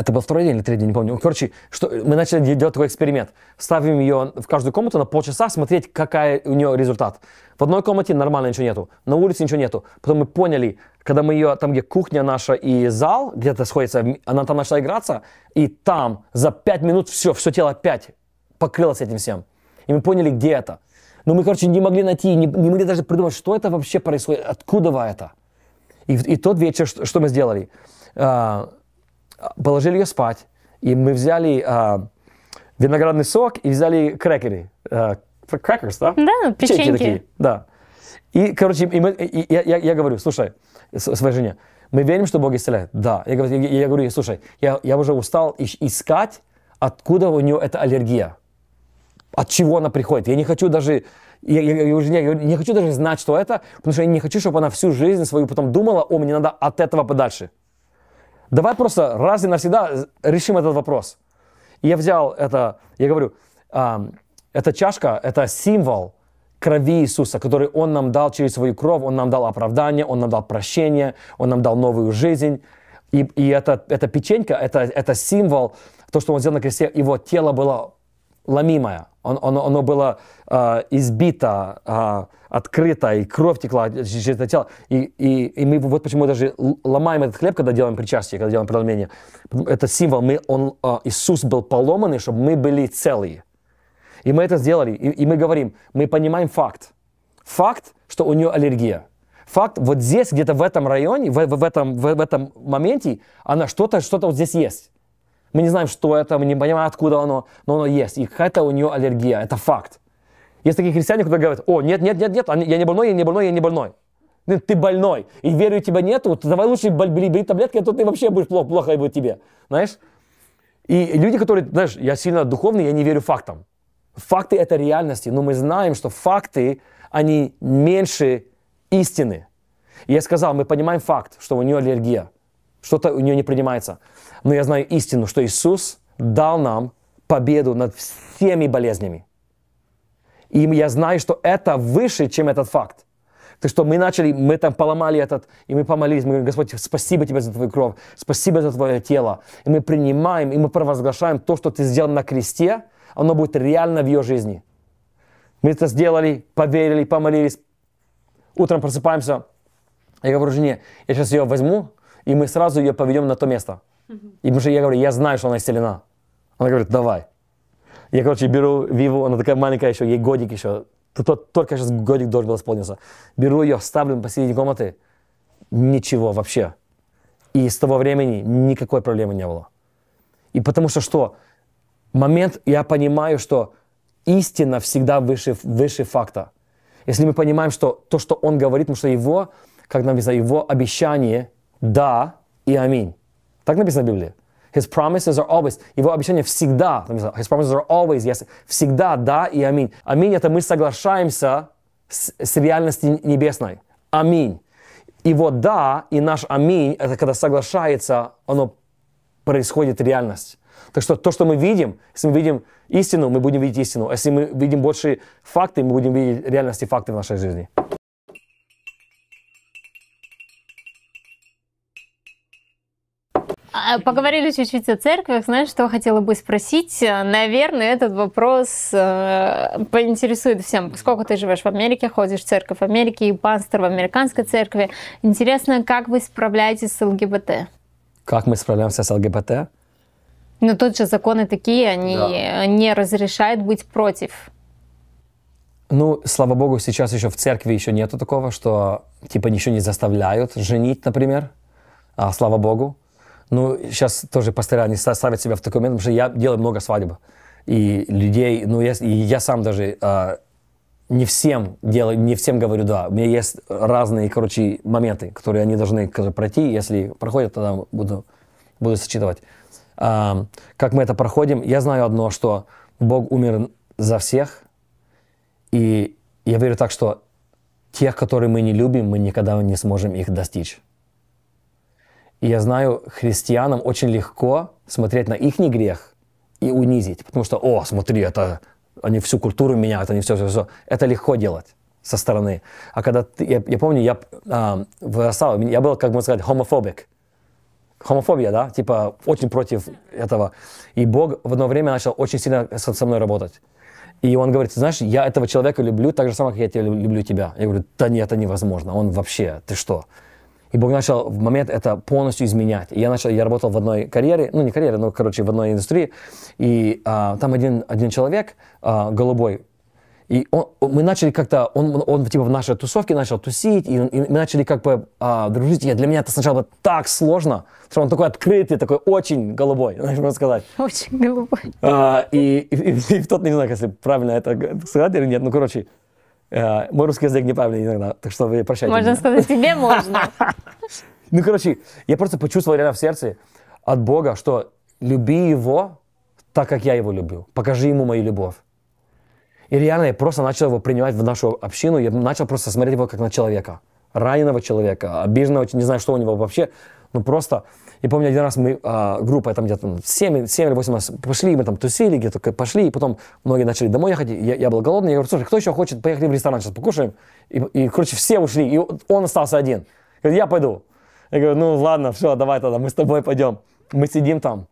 это был второй день или третий не помню. Короче, что, мы начали делать такой эксперимент. Ставим ее в каждую комнату на полчаса, смотреть, какая у нее результат. В одной комнате нормально ничего нету, на улице ничего нету. Потом мы поняли, когда мы ее, там где кухня наша и зал, где-то сходится, она там начала играться, и там за пять минут все, все тело опять покрылось этим всем. И мы поняли, где это. Но мы, короче, не могли найти, не, не могли даже придумать, что это вообще происходит, откуда это. И, и тот вечер, что, что мы сделали? А, положили ее спать, и мы взяли а, виноградный сок и взяли крекеры. А, крекерс, да? Да, ну, печеньки. печеньки такие, да. И, короче, и мы, и, я, я, я говорю, слушай, своей жене, мы верим, что Бог исцеляет. Да. Я говорю, я, я говорю слушай, я, я уже устал искать, откуда у нее эта аллергия. От чего она приходит. Я не хочу даже, я, я, я, уже не, я не хочу даже знать, что это, потому что я не хочу, чтобы она всю жизнь свою потом думала, о, мне надо от этого подальше. Давай просто раз и навсегда э, решим этот вопрос. И я взял это, я говорю, а, эта чашка, это символ крови Иисуса, который Он нам дал через свою кровь, Он нам дал оправдание, Он нам дал прощение, Он нам дал новую жизнь. И, и эта это печенька, это, это символ, то, что Он сделал на кресте, Его тело было ломимое, оно, оно было э, избито, э, открыто, и кровь текла через это тело. И, и, и мы вот почему даже ломаем этот хлеб, когда делаем причастие, когда делаем преломление. Это символ. Мы, он, э, Иисус был поломанный, чтобы мы были целые. И мы это сделали. И, и мы говорим, мы понимаем факт. Факт, что у нее аллергия. Факт, вот здесь, где-то в этом районе, в, в, в, этом, в, в этом моменте, она что-то, что-то вот здесь есть. Мы не знаем, что это, мы не понимаем, откуда оно, но оно есть. И какая-то у нее аллергия, это факт. Есть такие христиане, которые говорят, о, нет, нет, нет, нет, я не больной, я не больной, я не больной. Ты больной, и веры у тебя нет, вот давай лучше бери, бери таблетки, а то ты вообще будешь плохо, плохо будет тебе. Знаешь? И люди, которые, знаешь, я сильно духовный, я не верю фактам. Факты – это реальности, но мы знаем, что факты, они меньше истины. И я сказал, мы понимаем факт, что у нее аллергия – что-то у нее не принимается. Но я знаю истину, что Иисус дал нам победу над всеми болезнями. И я знаю, что это выше, чем этот факт. То, что мы начали, мы там поломали этот, и мы помолились, мы говорим, Господь, спасибо Тебе за Твою кровь, спасибо за Твое тело. И мы принимаем, и мы провозглашаем то, что Ты сделал на кресте, оно будет реально в ее жизни. Мы это сделали, поверили, помолились. Утром просыпаемся. Я говорю жене, я сейчас ее возьму, и мы сразу ее поведем на то место. И потому что я говорю, я знаю, что она исцелена. Она говорит, давай. Я, короче, беру Виву, она такая маленькая еще, ей годик еще. Тут только сейчас годик должен был исполниться. Беру ее, ставлю посередине комнаты. Ничего вообще. И с того времени никакой проблемы не было. И потому что что? Момент, я понимаю, что истина всегда выше, выше факта. Если мы понимаем, что то, что он говорит, потому что его, как нам написано, его обещание – да и аминь. Так написано в Библии. His promises are always. Его обещания всегда. His promises are always. Yes. Всегда да и аминь. Аминь это мы соглашаемся с, с реальностью небесной. Аминь. Его да и наш аминь, это когда соглашается, оно происходит реальность. Так что то, что мы видим, если мы видим истину, мы будем видеть истину. А если мы видим больше факты, мы будем видеть реальности факты в нашей жизни. А, поговорили чуть-чуть о церквях. Знаешь, что хотела бы спросить? Наверное, этот вопрос э, поинтересует всем. Сколько ты живешь в Америке, ходишь в церковь в Америке и пастор в американской церкви, интересно, как вы справляетесь с ЛГБТ? Как мы справляемся с ЛГБТ? Но ну, тут же законы такие, они да. не разрешают быть против. Ну, слава богу, сейчас еще в церкви еще нету такого, что типа ничего не заставляют женить, например. А, слава богу. Ну, сейчас тоже постараюсь ставят себя в такой момент, потому что я делаю много свадеб. И людей, ну, я, и я сам даже а, не всем делаю, не всем говорю «да». У меня есть разные, короче, моменты, которые они должны пройти. Если проходят, тогда буду, буду сочитывать. А, как мы это проходим, я знаю одно, что Бог умер за всех. И я верю так, что тех, которые мы не любим, мы никогда не сможем их достичь. И я знаю, христианам очень легко смотреть на их грех и унизить. Потому что, о, смотри, это они всю культуру меняют, они все, все, все. Это легко делать со стороны. А когда ты, я, я помню, я э, вырастал, я был, как можно сказать, хомофобик. Хомофобия, да, типа очень против этого. И Бог в одно время начал очень сильно со, со мной работать. И он говорит, знаешь, я этого человека люблю так же самое, как я тебя люблю тебя. Я говорю, да нет, это невозможно. Он вообще, ты что? И Бог начал в момент это полностью изменять. И я начал, я работал в одной карьере, ну не карьере, но, короче, в одной индустрии. И а, там один, один человек, а, голубой, и он, мы начали как-то, он, он, типа в нашей тусовке начал тусить, и, и мы начали как бы а, дружить. Я для меня это сначала было так сложно, что он такой открытый, такой очень голубой, знаешь, можно сказать. Очень голубой. А, и, и, и, и в тот, не знаю, если правильно это сказать или нет, ну короче, Э, мой русский язык неправильный иногда, так что вы прощайте Можно меня. сказать, тебе можно. Ну, короче, я просто почувствовал реально в сердце от Бога, что люби его так, как я его люблю. Покажи ему мою любовь. И реально я просто начал его принимать в нашу общину, я начал просто смотреть его как на человека. Раненого человека, обиженного, не знаю, что у него вообще, ну просто и помню, один раз мы, а, группа, там где-то 7, 7 или 8 нас пошли, мы там тусили, где-то пошли, и потом многие начали домой ехать, я, я был голодный, я говорю, слушай, кто еще хочет, поехали в ресторан, сейчас покушаем. И, и короче, все ушли, и он остался один. Я говорю, я пойду. Я говорю, ну ладно, все, давай тогда, мы с тобой пойдем. Мы сидим там.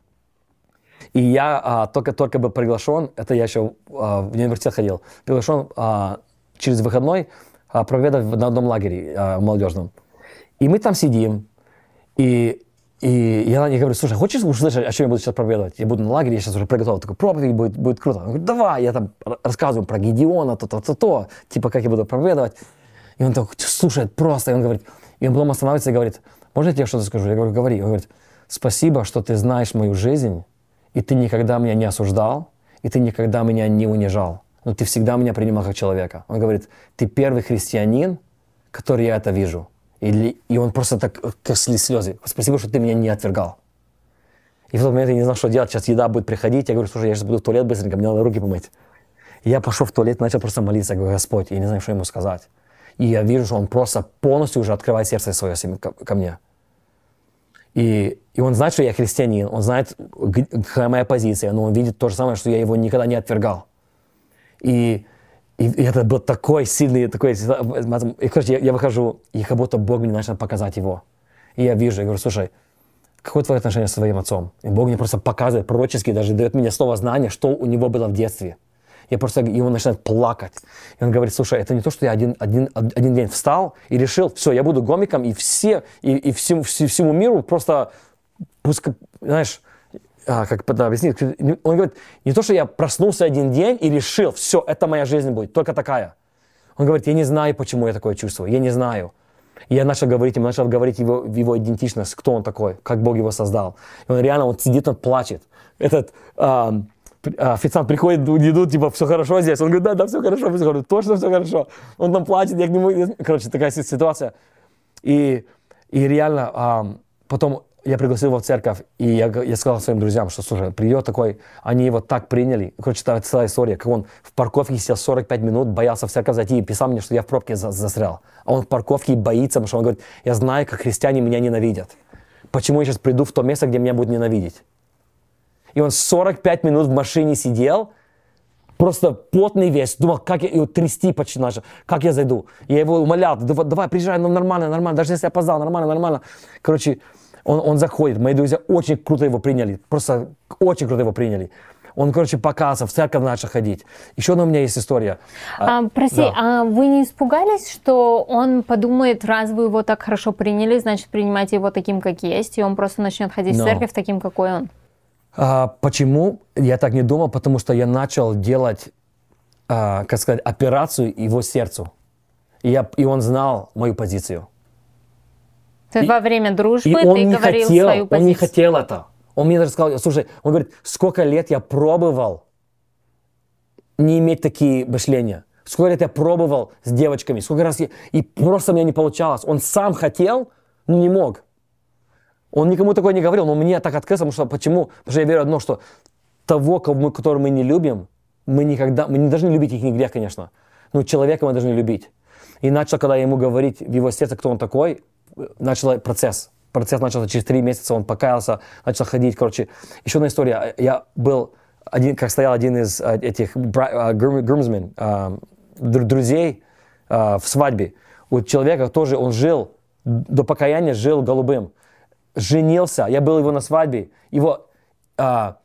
И я а, только, только был приглашен, это я еще а, в университет ходил, приглашен а, через выходной а, проведать на одном лагере а, молодежном. И мы там сидим, и и я на них говорю, слушай, а хочешь услышать, о чем я буду сейчас проповедовать? Я буду на лагере, я сейчас уже приготовил такую проповедь, будет, будет круто. Он говорит, давай, я там рассказываю про Гедеона, то-то, то-то, типа, как я буду проповедовать. И он так слушает просто, и он говорит, и он потом останавливается и говорит, можно я тебе что-то скажу? Я говорю, говори. Он говорит, спасибо, что ты знаешь мою жизнь, и ты никогда меня не осуждал, и ты никогда меня не унижал, но ты всегда меня принимал как человека. Он говорит, ты первый христианин, который я это вижу. Или, и он просто так э, косли слезы. Спасибо, что ты меня не отвергал. И в тот момент я не знал, что делать. Сейчас еда будет приходить. Я говорю, слушай, я сейчас буду в туалет быстренько, мне надо руки помыть. И я пошел в туалет, начал просто молиться. Я говорю, Господь, я не знаю, что ему сказать. И я вижу, что он просто полностью уже открывает сердце свое ко мне. И, и он знает, что я христианин, он знает, какая моя позиция, но он видит то же самое, что я его никогда не отвергал. И и, это был такой сильный, такой... И, короче, я, я выхожу, и как будто Бог мне начал показать его. И я вижу, я говорю, слушай, какое твое отношение с своим отцом? И Бог мне просто показывает пророчески, даже дает мне слово знания, что у него было в детстве. Я просто, и он начинает плакать. И он говорит, слушай, это не то, что я один, один, один день встал и решил, все, я буду гомиком, и все, и, и всему, всему миру просто, пускай знаешь, а, как это объяснить, он говорит, не то, что я проснулся один день и решил, все, это моя жизнь будет, только такая. Он говорит, я не знаю, почему я такое чувствую, я не знаю. И я начал говорить ему, начал говорить его, его идентичность, кто он такой, как Бог его создал. И он реально, он сидит, он плачет. Этот э, официант приходит, идут, типа, все хорошо здесь. Он говорит, да, да, все хорошо. Я говорю, точно все хорошо. Он там плачет, я к нему... Короче, такая ситуация. И, и реально, э, потом я пригласил его в церковь, и я, я сказал своим друзьям, что, слушай, придет такой, они его так приняли. Короче, это целая история, как он в парковке сидел 45 минут, боялся в церковь зайти и писал мне, что я в пробке за, застрял. А он в парковке боится, потому что он говорит, я знаю, как христиане меня ненавидят. Почему я сейчас приду в то место, где меня будут ненавидеть? И он 45 минут в машине сидел, просто потный весь, думал, как я его трясти почти начал, как я зайду. Я его умолял, давай, приезжай, ну нормально, нормально, даже если я опоздал, нормально, нормально. Короче, он, он заходит, мои друзья очень круто его приняли, просто очень круто его приняли. Он, короче, показывал, в церковь начал ходить. Еще одна у меня есть история. А, а, прости, да. а вы не испугались, что он подумает, раз вы его так хорошо приняли, значит, принимайте его таким, как есть, и он просто начнет ходить no. в церковь таким, какой он? А, почему я так не думал? Потому что я начал делать, а, как сказать, операцию его сердцу. И, я, и он знал мою позицию. Ты и, во время дружбы и он не говорил хотел, свою позицию. Он не хотел это. Он мне даже сказал, слушай, он говорит, сколько лет я пробовал не иметь такие мышления. Сколько лет я пробовал с девочками, сколько раз я... И просто у меня не получалось. Он сам хотел, но не мог. Он никому такое не говорил, но мне так открылся, потому что почему? Потому что я верю одно, что того, кого мы, которого мы не любим, мы никогда, мы не должны любить их нигде, конечно, но человека мы должны любить. И начал, когда ему говорить в его сердце, кто он такой, начала процесс. Процесс начался через три месяца, он покаялся, начал ходить, короче. Еще одна история. Я был, один, как стоял один из а, этих а, грумсмен, а, друзей в свадьбе. У человека тоже, он жил, до покаяния жил голубым. Женился, я был его на свадьбе. Его папа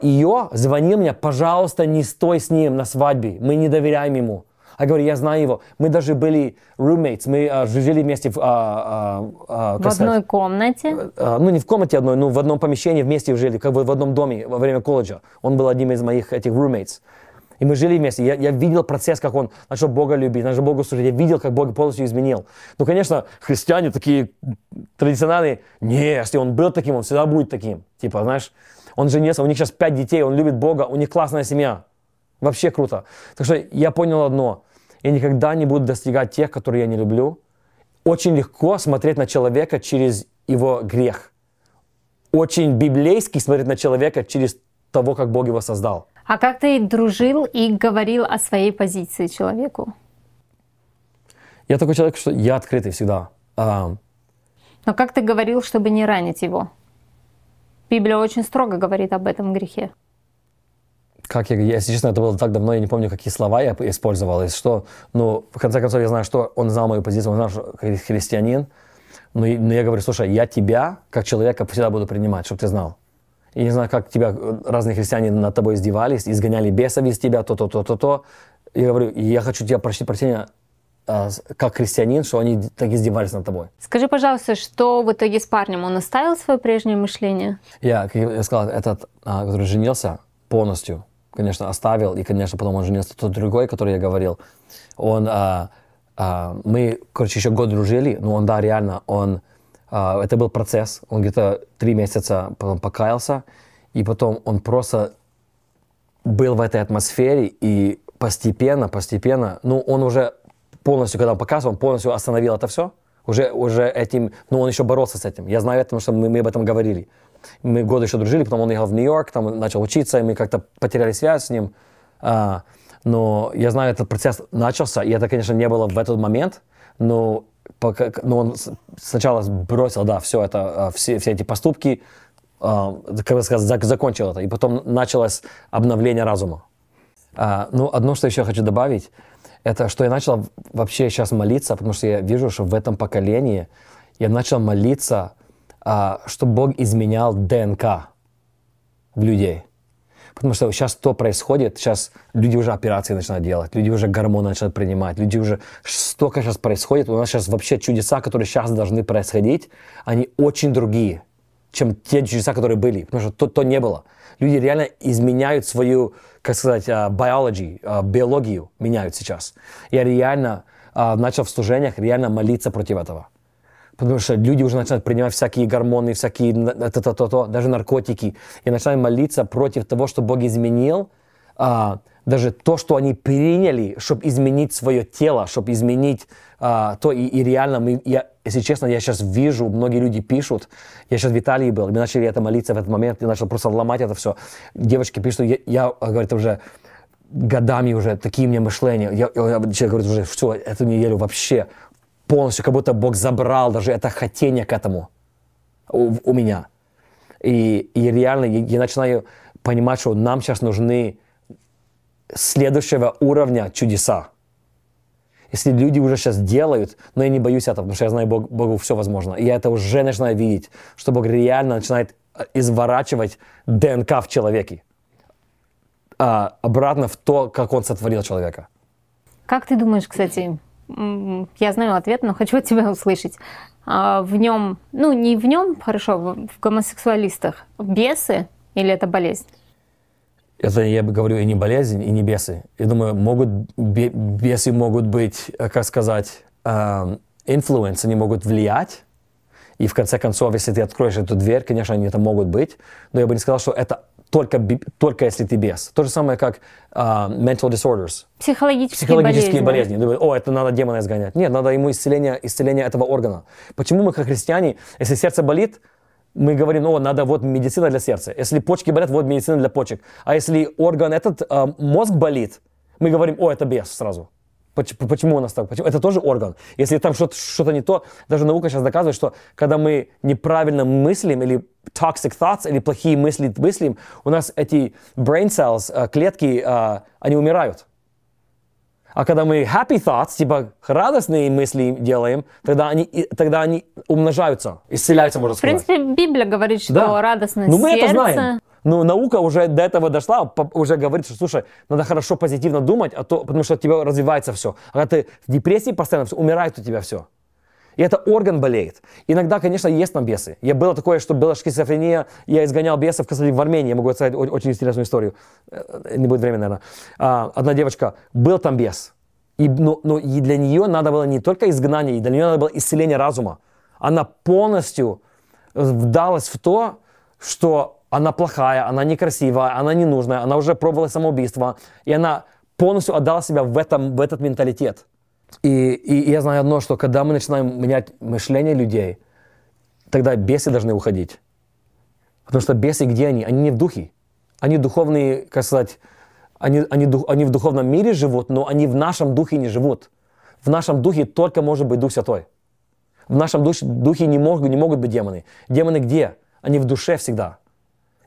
ее звонил мне, пожалуйста, не стой с ним на свадьбе, мы не доверяем ему. Я а говорю, я знаю его. Мы даже были roommates, мы а, жили вместе в... А, а, а в сказать, одной комнате? А, ну, не в комнате одной, но в одном помещении вместе жили, как бы в одном доме во время колледжа. Он был одним из моих этих roommates. И мы жили вместе. Я, я видел процесс, как он начал Бога любить, начал Бога служить. Я видел, как Бог полностью изменил. Ну, конечно, христиане такие традиционные. Не, если он был таким, он всегда будет таким. Типа, знаешь, он женился, у них сейчас пять детей, он любит Бога, у них классная семья. Вообще круто. Так что я понял одно я никогда не буду достигать тех, которые я не люблю. Очень легко смотреть на человека через его грех. Очень библейски смотреть на человека через того, как Бог его создал. А как ты дружил и говорил о своей позиции человеку? Я такой человек, что я открытый всегда. А... Но как ты говорил, чтобы не ранить его? Библия очень строго говорит об этом грехе как я, если честно, это было так давно, я не помню, какие слова я использовал, и что, ну, в конце концов, я знаю, что он знал мою позицию, он знал, что христианин, но, но я говорю, слушай, я тебя, как человека, всегда буду принимать, чтобы ты знал. Я не знаю, как тебя э, разные христиане над тобой издевались, изгоняли бесов из тебя, то-то, то-то, то. Я говорю, я хочу тебя просить прощения а, как христианин, что они так издевались над тобой. Скажи, пожалуйста, что в итоге с парнем? Он оставил свое прежнее мышление? Я, как я сказал, этот, а, который женился полностью, конечно, оставил, и, конечно, потом он женился, тот другой, который я говорил, он, а, а, мы, короче, еще год дружили, но он, да, реально, он, а, это был процесс, он где-то три месяца потом покаялся, и потом он просто был в этой атмосфере, и постепенно, постепенно, ну, он уже полностью, когда он показывал, он полностью остановил это все, уже, уже этим, ну, он еще боролся с этим, я знаю это, потому что мы, мы об этом говорили, мы годы еще дружили, потом он ехал в Нью-Йорк, там начал учиться, и мы как-то потеряли связь с ним. А, но я знаю, этот процесс начался, и это, конечно, не было в этот момент, но, пока, но он сначала бросил, да, все это, а, все, все эти поступки, а, как бы сказать, закончил это, и потом началось обновление разума. А, ну, одно, что еще хочу добавить, это что я начал вообще сейчас молиться, потому что я вижу, что в этом поколении я начал молиться а, что Бог изменял ДНК в людей. Потому что сейчас то происходит, сейчас люди уже операции начинают делать, люди уже гормоны начинают принимать, люди уже столько сейчас происходит, у нас сейчас вообще чудеса, которые сейчас должны происходить, они очень другие, чем те чудеса, которые были, потому что то, то не было. Люди реально изменяют свою, как сказать, biology, а, а, биологию меняют сейчас. Я реально начал в служениях реально молиться против этого потому что люди уже начинают принимать всякие гормоны, всякие то-то-то, даже наркотики, и начинают молиться против того, что Бог изменил, а, даже то, что они приняли, чтобы изменить свое тело, чтобы изменить а, то, и, и реально, мы, я, если честно, я сейчас вижу, многие люди пишут, я сейчас в Италии был, мы начали это молиться в этот момент, я начал просто ломать это все. Девочки пишут, я, я говорит, уже годами уже такие мне мышления, я, я, я говорю, уже все, эту неделю вообще полностью, как будто Бог забрал даже это хотение к этому у, у меня. И, и реально я, я начинаю понимать, что нам сейчас нужны следующего уровня чудеса. Если люди уже сейчас делают, но я не боюсь этого, потому что я знаю, Бог, Богу все возможно. И я это уже начинаю видеть, что Бог реально начинает э, изворачивать ДНК в человеке а, обратно в то, как он сотворил человека. Как ты думаешь, кстати, я знаю ответ, но хочу тебя услышать. А, в нем, ну не в нем, хорошо, в гомосексуалистах бесы или это болезнь? Это я бы говорю и не болезнь, и не бесы. Я думаю, могут бесы могут быть, э, как сказать, эм, инфлюенс, они могут влиять. И в конце концов, если ты откроешь эту дверь, конечно, они это могут быть. Но я бы не сказал, что это только, только если ты без. То же самое, как uh, mental disorders. Психологические, Психологические болезни. болезни. О, это надо демона изгонять. Нет, надо ему исцеление, исцеление этого органа. Почему мы, как христиане, если сердце болит, мы говорим, о, надо вот медицина для сердца. Если почки болят, вот медицина для почек. А если орган этот, э, мозг болит, мы говорим, о, это бес сразу. Почему у нас так? Это тоже орган. Если там что-то что не то, даже наука сейчас доказывает, что когда мы неправильно мыслим или toxic thoughts, или плохие мысли мыслим, у нас эти brain cells, э, клетки, э, они умирают. А когда мы happy thoughts, типа радостные мысли делаем, тогда они, тогда они умножаются, исцеляются, можно сказать. В принципе, Библия говорит, что да. радостность Ну мы сердце... это знаем. Но ну, наука уже до этого дошла, уже говорит, что, слушай, надо хорошо позитивно думать, а то, потому что у тебя развивается все. А когда ты в депрессии постоянно, все, умирает у тебя все. И это орган болеет. Иногда, конечно, есть там бесы. Я было такое, что была шизофрения, я изгонял бесов, кстати, в Армении, я могу рассказать очень интересную историю. Э, не будет времени, наверное. А, одна девочка, был там бес. И, но, ну, но ну, и для нее надо было не только изгнание, и для нее надо было исцеление разума. Она полностью вдалась в то, что она плохая, она некрасивая, она ненужная, она уже пробовала самоубийство, и она полностью отдала себя в, этом, в этот менталитет. И, и я знаю одно, что когда мы начинаем менять мышление людей, тогда бесы должны уходить. Потому что бесы, где они? Они не в духе. Они духовные, как сказать, они, они, они в духовном мире живут, но они в нашем духе не живут. В нашем духе только может быть Дух Святой. В нашем духе, духе не, могут, не могут быть демоны. Демоны где? Они в душе всегда.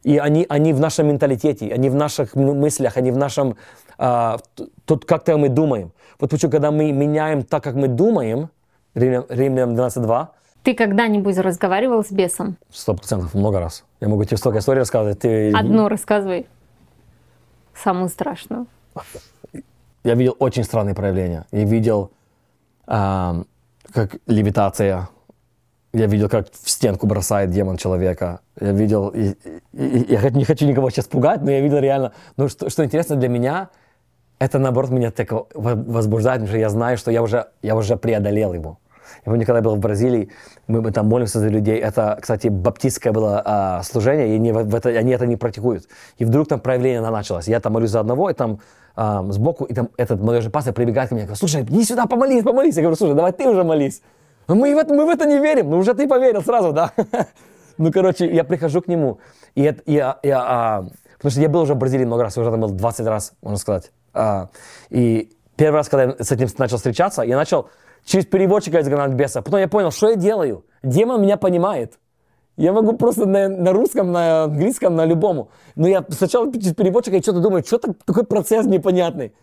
И они, они в нашем менталитете, они в наших мыслях, они в нашем... А, тут как-то мы думаем. Вот почему, когда мы меняем так, как мы думаем, Римлянам 12.2, ты когда-нибудь разговаривал с бесом? Сто процентов, много раз. Я могу тебе столько историй рассказывать. Ты... Одну рассказывай. Самую страшную. Я видел очень странные проявления. Я видел, э, как левитация, я видел, как в стенку бросает демон человека. Я видел, и, и, и, я не хочу никого сейчас пугать, но я видел реально, ну что, что интересно для меня, это наоборот меня так возбуждает, потому что я знаю, что я уже, я уже преодолел его. Я помню, когда я был в Бразилии, мы, мы там молимся за людей. Это, кстати, баптистское было а, служение, и не, в это, они это не практикуют. И вдруг там проявление началось. Я там молюсь за одного, и там а, сбоку, и там этот молодежный пастор прибегает ко мне, и говорит, слушай, иди сюда, помолись, помолись. Я говорю, слушай, давай ты уже молись. Ну, мы в, это, мы в это не верим. Ну, уже ты поверил сразу, да? Ну, короче, я прихожу к нему. И это, я, я, а, потому что я был уже в Бразилии много раз, уже там был 20 раз, можно сказать. А, и первый раз, когда я с этим начал встречаться, я начал через переводчика изгонять беса. Потом я понял, что я делаю. Демон меня понимает. Я могу просто на, на русском, на английском, на любому. Но я сначала через переводчика и что-то думаю, что такой процесс непонятный.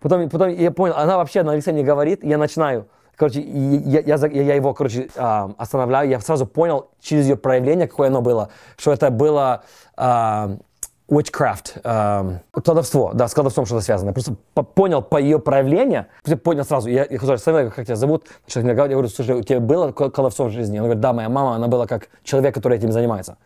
Потом, потом я понял, она вообще на английском не говорит, я начинаю короче, я, я, я его, короче, а, останавливаю, я сразу понял через ее проявление, какое оно было, что это было э, witchcraft, э, а, кладовство, да, с колдовством что-то связано. Просто по понял по ее проявлению, понял сразу, я, я спросил, как тебя зовут, человек мне говорит, я говорю, слушай, у тебя было колдовство в жизни? Она говорит, да, моя мама, она была как человек, который этим занимается.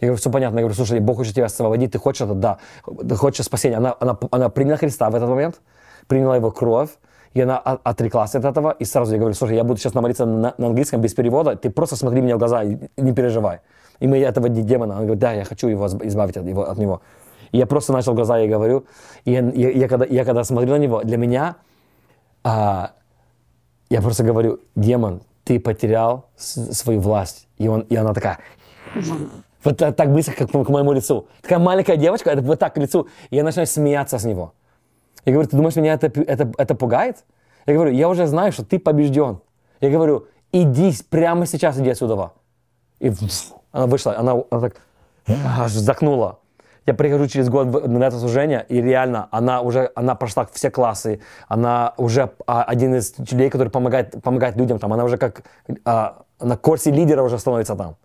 Я говорю, все понятно. Я говорю, слушай, Бог хочет тебя освободить, ты хочешь это? Да. Ты хочешь спасения. Она, она, она приняла Христа в этот момент, приняла его кровь, и она отреклась от этого, и сразу я говорю, слушай, я буду сейчас намориться на, на английском без перевода, ты просто смотри мне в глаза, не переживай. И мы этого демона, она говорит, да, я хочу его избавить от, его, от него. И я просто начал глаза ей говорю, и я, я, я, когда, я когда смотрю на него, для меня, а, я просто говорю, демон, ты потерял свою власть. И, он, и она такая, вот так быстро, как к моему лицу. Такая маленькая девочка, это вот так к лицу. И я начинаю смеяться с него. Я говорю, ты думаешь, меня это, это, это пугает? Я говорю, я уже знаю, что ты побежден. Я говорю, иди прямо сейчас, иди отсюда. И она вышла, она, она так аж вздохнула. Я прихожу через год на это служение, и реально, она уже, она прошла все классы, она уже а, один из людей, который помогает, помогает людям там, она уже как а, на курсе лидера уже становится там.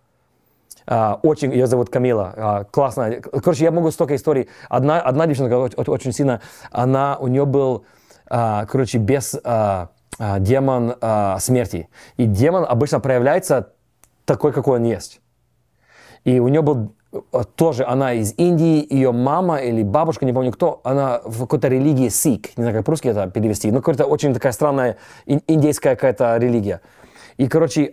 А, очень, ее зовут Камила, а, классная. Короче, я могу столько историй. Одна, одна девчонка очень сильно, она, у нее был, а, короче, без демон смерти. И демон обычно проявляется такой, какой он есть. И у нее был тоже она из Индии, ее мама или бабушка, не помню кто, она в какой-то религии сик, не знаю, как по-русски это перевести, но какая-то очень такая странная индейская какая-то религия. И, короче,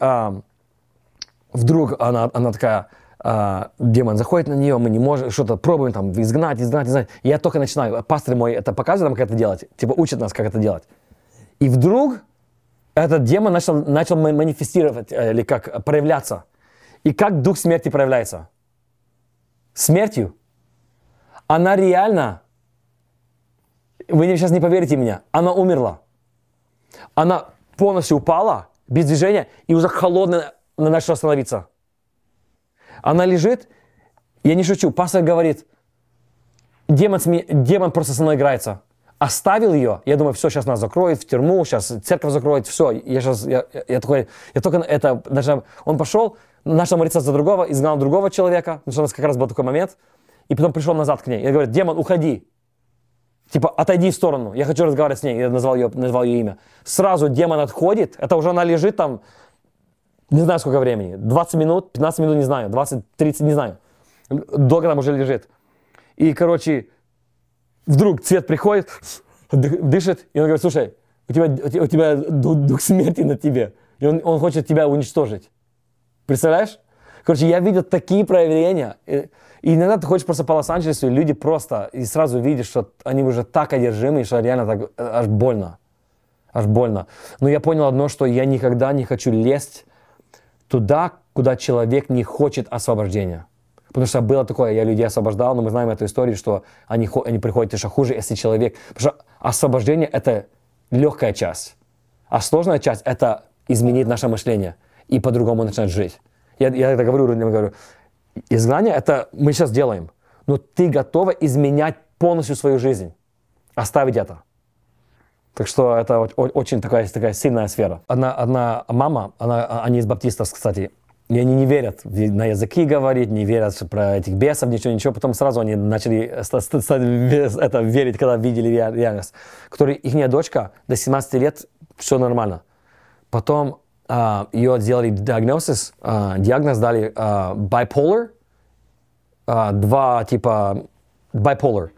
вдруг она, она такая, а, демон заходит на нее, мы не можем, что-то пробуем там изгнать, изгнать, изгнать. я только начинаю, пастор мой это показывает нам, как это делать, типа учит нас, как это делать. И вдруг этот демон начал, начал манифестировать, э, или как, проявляться. И как дух смерти проявляется? Смертью. Она реально, вы сейчас не поверите мне. она умерла. Она полностью упала, без движения, и уже холодная она начала остановиться. Она лежит, я не шучу, пастор говорит, демон, сме... демон просто со мной играется. Оставил ее, я думаю, все, сейчас нас закроет, в тюрьму, сейчас церковь закроет, все. Я сейчас, я, я, такой, я только это, даже он пошел, начал молиться за другого, изгнал другого человека, потому что у нас как раз был такой момент, и потом пришел назад к ней. Я говорю, демон, уходи. Типа, отойди в сторону, я хочу разговаривать с ней. Я назвал ее, назвал ее имя. Сразу демон отходит, это уже она лежит там, не знаю сколько времени, 20 минут, 15 минут, не знаю, 20-30, не знаю. Долго там уже лежит. И, короче, вдруг цвет приходит, дышит, и он говорит, слушай, у тебя, у тебя дух смерти на тебе. И он, он хочет тебя уничтожить. Представляешь? Короче, я видел такие проявления. И иногда ты хочешь просто по Лос-Анджелесу, и люди просто, и сразу видишь, что они уже так одержимы, что реально так э, аж больно. Аж больно. Но я понял одно, что я никогда не хочу лезть туда, куда человек не хочет освобождения. Потому что было такое, я людей освобождал, но мы знаем эту историю, что они, они приходят еще хуже, если человек... Потому что освобождение — это легкая часть. А сложная часть — это изменить наше мышление и по-другому начинать жить. Я, я это говорю, я говорю, изгнание — это мы сейчас делаем, но ты готова изменять полностью свою жизнь, оставить это. Так что это очень такая, такая сильная сфера. Одна, одна мама, она, они из баптистов, кстати, и они не верят на языки говорить, не верят про этих бесов, ничего, ничего. Потом сразу они начали это верить, когда видели реальность. Который, их дочка до 17 лет, все нормально. Потом а, ее сделали диагноз, а, диагноз дали а, bipolar, а, два типа bipolar,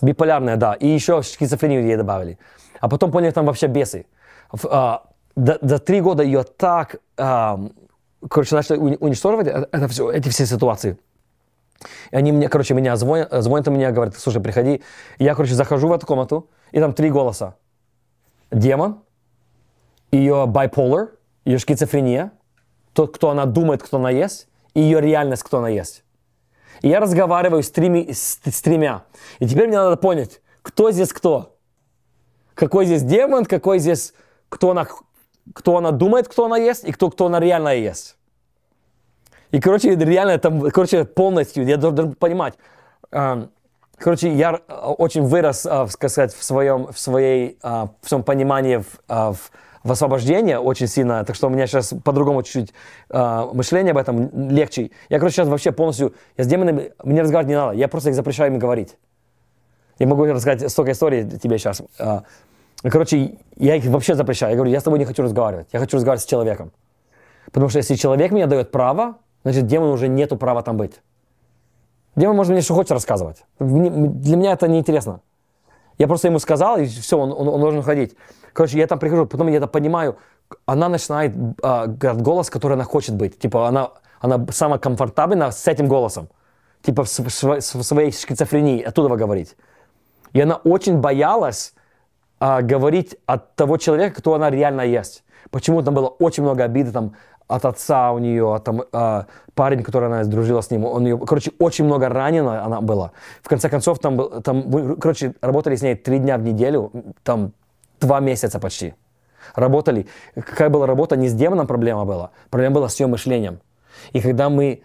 биполярная, да, и еще шизофрению ей добавили. А потом поняли, там вообще бесы. В, а, до, до три года ее так, а, короче, начали уничтожать э, это все, эти все ситуации. И они мне, короче, меня звонят, звонят меня, говорят, слушай, приходи. И я, короче, захожу в эту комнату, и там три голоса. Демон, ее bipolar, ее шизофрения, тот, кто она думает, кто она есть, и ее реальность, кто она есть. И я разговариваю с, треми, с, с тремя. И теперь мне надо понять, кто здесь кто. Какой здесь демон, какой здесь, кто она, кто она думает, кто она есть, и кто, кто она реально есть. И, короче, реально, там, короче, полностью, я должен понимать. Эм, короче, я э, очень вырос, э, сказать, в своем, в своей, э, в своем понимании, в, в в освобождение очень сильно, так что у меня сейчас по-другому чуть-чуть мышление об этом легче. Я, короче, сейчас вообще полностью, я с демонами, мне разговаривать не надо, я просто их запрещаю им говорить. Я могу рассказать столько историй тебе сейчас. Ну, короче, я их вообще запрещаю. Я говорю, я с тобой не хочу разговаривать. Я хочу разговаривать с человеком. Потому что если человек мне дает право, значит, демону уже нету права там быть. Демон может мне что хочет рассказывать. Для меня это неинтересно. Я просто ему сказал, и все, он, он, он должен ходить. Короче, я там прихожу, потом я это понимаю. Она начинает э, голос, который она хочет быть. Типа она, она самая комфортабельна с этим голосом. Типа в, в, в своей шизофрении оттуда говорить. И она очень боялась, а, говорить от того человека, кто она реально есть. Почему там было очень много обиды там, от отца у нее, от, там, э, парень, который она дружила с ним, он ее, короче, очень много ранена она была. В конце концов, там, был, там, короче, работали с ней три дня в неделю, там, два месяца почти. Работали. Какая была работа, не с демоном проблема была, проблема была с ее мышлением. И когда мы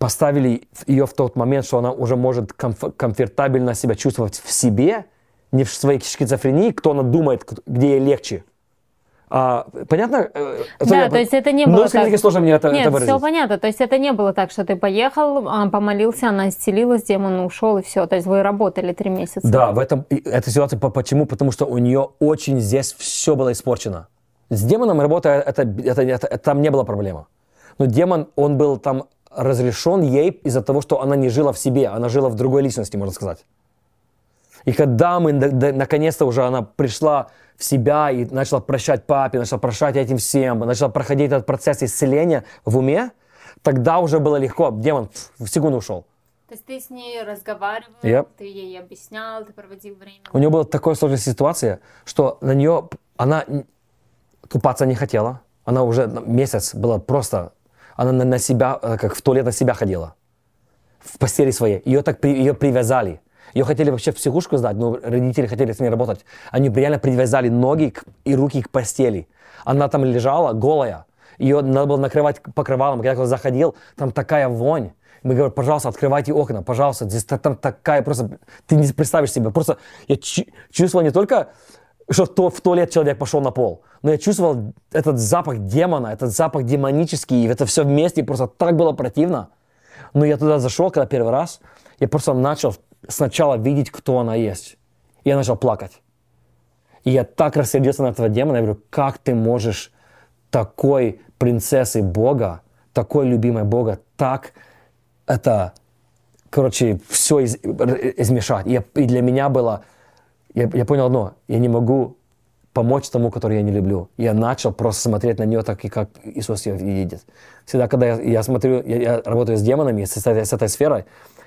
поставили ее в тот момент, что она уже может комфортабельно себя чувствовать в себе – не в своей шизофрении, кто она думает, где ей легче. А, понятно? Э, да, я... то есть это не ну, было Но, так... сложно мне это, Нет, это выразить. все понятно. То есть это не было так, что ты поехал, а, помолился, она исцелилась, демон ушел, и все. То есть вы работали три месяца. Да, в этом... Эта ситуация почему? Потому что у нее очень здесь все было испорчено. С демоном работа, это, это, это, это, там не было проблема. Но демон, он был там разрешен ей из-за того, что она не жила в себе, она жила в другой личности, можно сказать. И когда мы, наконец-то уже она пришла в себя и начала прощать папе, начала прощать этим всем, начала проходить этот процесс исцеления в уме, тогда уже было легко. Демон в секунду ушел. То есть ты с ней разговаривал, yep. ты ей объяснял, ты проводил время. У нее была такая сложная ситуация, что на нее она купаться не хотела. Она уже месяц была просто... Она на, себя, э, как в туалет на себя ходила. В постели своей. Ее так ее привязали. Ее хотели вообще в психушку сдать, но родители хотели с ней работать. Они реально привязали ноги к, и руки к постели. Она там лежала голая. Ее надо было накрывать покрывалом. Когда я заходил, там такая вонь. Мы говорим, пожалуйста, открывайте окна, пожалуйста. Здесь там такая просто... Ты не представишь себе. Просто я чувствовал не только, что в то, в туалет человек пошел на пол, но я чувствовал этот запах демона, этот запах демонический, и это все вместе просто так было противно. Но я туда зашел, когда первый раз, я просто начал сначала видеть, кто она есть. И я начал плакать. И я так рассердился на этого демона, я говорю, как ты можешь такой принцессы Бога, такой любимой Бога, так это, короче, все из, э, измешать. И, я, и для меня было, я, я понял одно, я не могу помочь тому, который я не люблю. Я начал просто смотреть на нее так, и как Иисус ее видит. Всегда, когда я, я смотрю, я, я работаю с демонами, с, с этой сферой,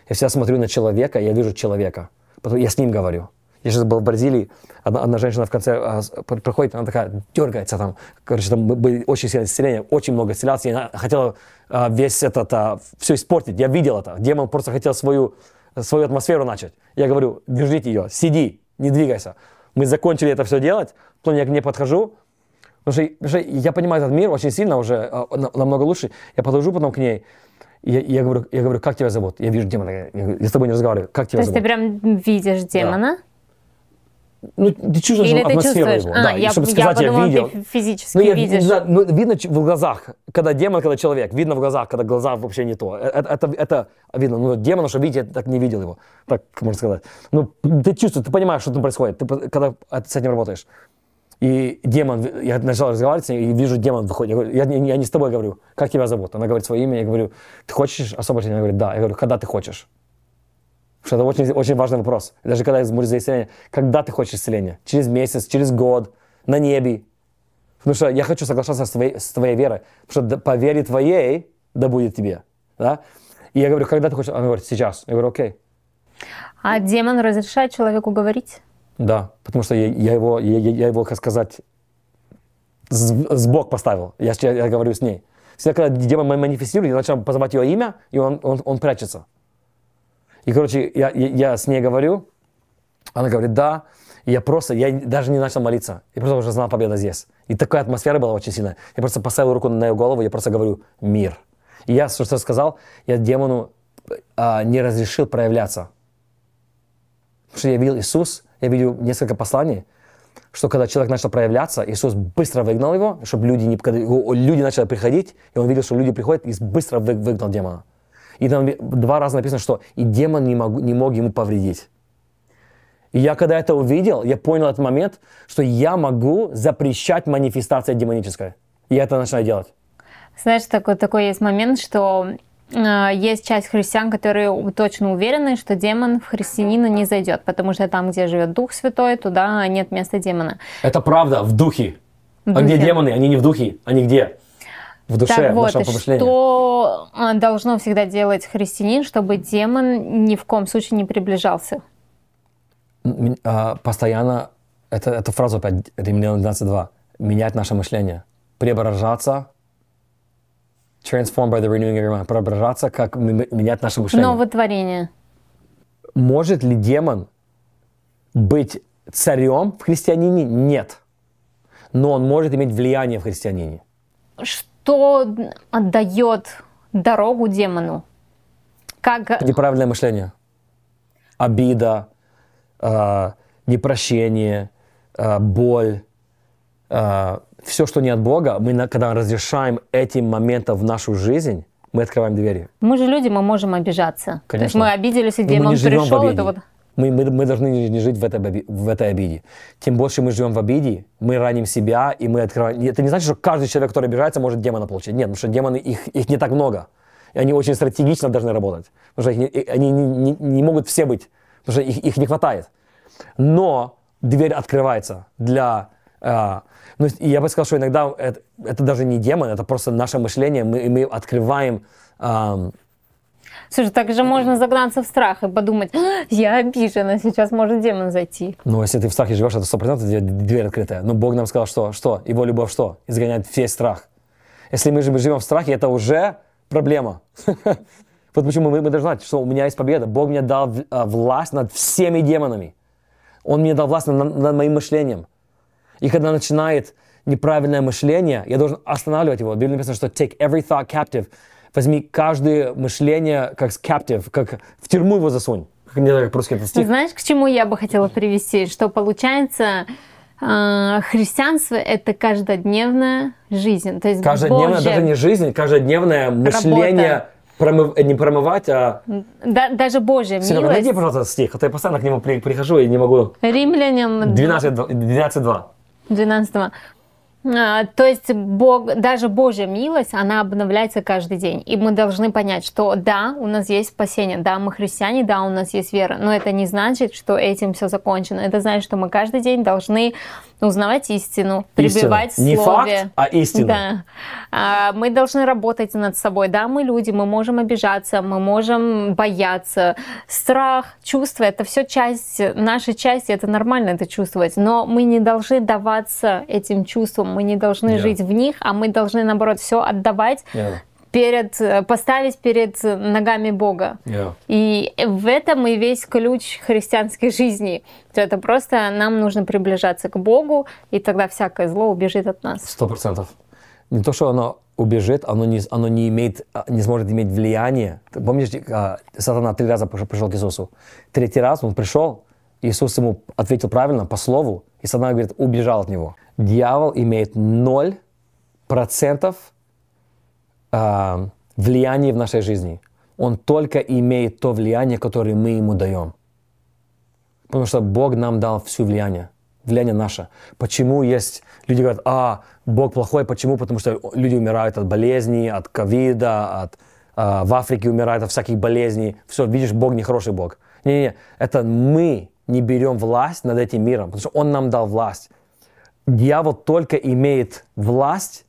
я всегда смотрю на человека, я вижу человека. Потом я с ним говорю. Я сейчас был в Бразилии, одна, одна женщина в конце а, проходит, она такая дергается там. Короче, там были очень сильное исцеление, очень много исцелялся, и она хотела а, весь этот, а, все испортить. Я видел это. Демон просто хотел свою, свою атмосферу начать. Я говорю, держите ее, сиди, не двигайся. Мы закончили это все делать, потом я к ней подхожу, потому что, потому что я понимаю этот мир очень сильно уже, а, намного лучше. Я подхожу потом к ней, я, я, говорю, я говорю, как тебя зовут? Я вижу демона, я, я с тобой не разговариваю, как тебя То зовут? То есть ты прям видишь демона? Да. Ну, ты чувствуешь Или ты чувствуешь? его, а, да, я, чтобы сказать, я, подумала, я видел. Ты физически ну, я, видишь. Да, ну, видно в глазах, когда демон, когда человек, видно в глазах, когда глаза вообще не то. Это, э, это, это видно, ну, демона, что видите, я так не видел его, так можно сказать. Ну, ты чувствуешь, ты понимаешь, что там происходит, ты, когда с этим работаешь. И демон, я начал разговаривать с ней, и вижу, демон выходит. Я говорю, я, я не с тобой говорю, как тебя зовут? Она говорит свое имя, я говорю, ты хочешь освобождения? Она говорит, да. Я говорю, когда ты хочешь? Потому что это очень, очень важный вопрос. Даже когда из за исцеления, когда ты хочешь исцеления? Через месяц, через год, на небе. Потому что я хочу соглашаться с твоей, с твоей верой. Потому что по вере твоей, да будет тебе. Да? И я говорю, когда ты хочешь? Она говорит, сейчас. Я говорю, окей. А демон разрешает человеку говорить? Да, потому что я, я его, я, я его, как сказать, сбок поставил. Я, я, говорю с ней. Всегда, когда дева манифестирует, я начинаю позвать ее имя, и он, он, он прячется. И, короче, я, я, я с ней говорю, она говорит, да. И я просто, я даже не начал молиться. Я просто уже знал, победа здесь. И такая атмосфера была очень сильная. Я просто поставил руку на ее голову, я просто говорю, мир. И я что сказал, я демону а, не разрешил проявляться. Потому что я видел Иисус, я видел несколько посланий, что когда человек начал проявляться, Иисус быстро выгнал его, чтобы люди, не, люди начали приходить, и он видел, что люди приходят, и быстро выгнал демона. И там два раза написано, что и демон не, мог, не мог ему повредить. И я когда это увидел, я понял этот момент, что я могу запрещать манифестация демоническая. И я это начинаю делать. Знаешь, такой, такой есть момент, что Э, есть часть христиан, которые точно уверены, что демон в христианина не зайдет, потому что там, где живет Дух Святой, туда нет места демона. Это правда, в духе. В А где демоны? Они не в духе, они где? В душе, так вот, в что э, должно всегда делать христианин, чтобы демон ни в коем случае не приближался? А, постоянно, это, эту фразу опять, Римлян 12.2, менять наше мышление, преображаться Transform by the renewing of your mind. Преображаться, как менять наше мышление. Новотворение. Может ли демон быть царем в христианине? Нет. Но он может иметь влияние в христианине. Что отдает дорогу демону? Как... Неправильное мышление. Обида, э, непрощение, а, боль, а, все, что не от Бога, мы, когда разрешаем эти моменты в нашу жизнь, мы открываем двери. Мы же люди, мы можем обижаться. Конечно. То есть мы обиделись, и демон пришел. Это вот... мы, мы, мы должны не жить в этой, в этой обиде. Тем больше мы живем в обиде, мы раним себя, и мы открываем... Это не значит, что каждый человек, который обижается, может демона получить. Нет, потому что демоны, их, их не так много. И они очень стратегично должны работать. Потому что их, они не, не, не могут все быть, потому что их, их не хватает. Но дверь открывается для... А, ну, я бы сказал, что иногда это, это даже не демон, это просто наше мышление, мы, мы открываем... Эм... Слушай, так же можно загнаться в страх и подумать, «А, я обижена, сейчас может демон зайти. Ну, если ты в страхе живешь, это 100% дверь открытая. Но ну, Бог нам сказал, что, что? Его любовь что? Изгоняет весь страх. Если мы же живем в страхе, это уже проблема. Вот почему мы, мы должны знать, что у меня есть победа. Бог мне дал а, власть над всеми демонами. Он мне дал власть над, над моим мышлением. И когда начинает неправильное мышление, я должен останавливать его. В Библии написано, что take every thought captive. Возьми каждое мышление как captive, как в тюрьму его засунь. Как не знаю, как этот стих. Знаешь, к чему я бы хотела привести? Что получается, а, христианство – это каждодневная жизнь. То есть каждодневная, Божья... даже не жизнь, каждодневное мышление промыв... не промывать, а... Да, даже Божья Серега, милость. найди, пожалуйста, стих, а то я постоянно к нему прихожу и не могу... Римлянам... 12.2. 12 12. А, то есть Бог, даже Божья милость, она обновляется каждый день. И мы должны понять, что да, у нас есть спасение, да, мы христиане, да, у нас есть вера, но это не значит, что этим все закончено. Это значит, что мы каждый день должны ну, узнавать истину, прибивать истина. Не факт, а истина. Да. А, мы должны работать над собой. Да, мы люди, мы можем обижаться, мы можем бояться. Страх, чувства, это все часть, нашей части, это нормально это чувствовать. Но мы не должны даваться этим чувствам, мы не должны yeah. жить в них, а мы должны, наоборот, все отдавать yeah перед, э, поставить перед ногами Бога. Yeah. И в этом и весь ключ христианской жизни. Это просто нам нужно приближаться к Богу, и тогда всякое зло убежит от нас. Сто процентов. Не то, что оно убежит, оно не, оно не, имеет, а, не сможет иметь влияния. Ты помнишь, а, сатана три раза пришел к Иисусу? Третий раз он пришел, Иисус ему ответил правильно, по слову, и сатана, говорит, убежал от него. Дьявол имеет ноль процентов э, влияние в нашей жизни. Он только имеет то влияние, которое мы ему даем. Потому что Бог нам дал всю влияние. Влияние наше. Почему есть... Люди говорят, а, Бог плохой. Почему? Потому что люди умирают от болезней, от ковида, от... Э, в Африке умирают от всяких болезней. Все, видишь, Бог не хороший Бог. Не-не-не, это мы не берем власть над этим миром, потому что Он нам дал власть. Дьявол только имеет власть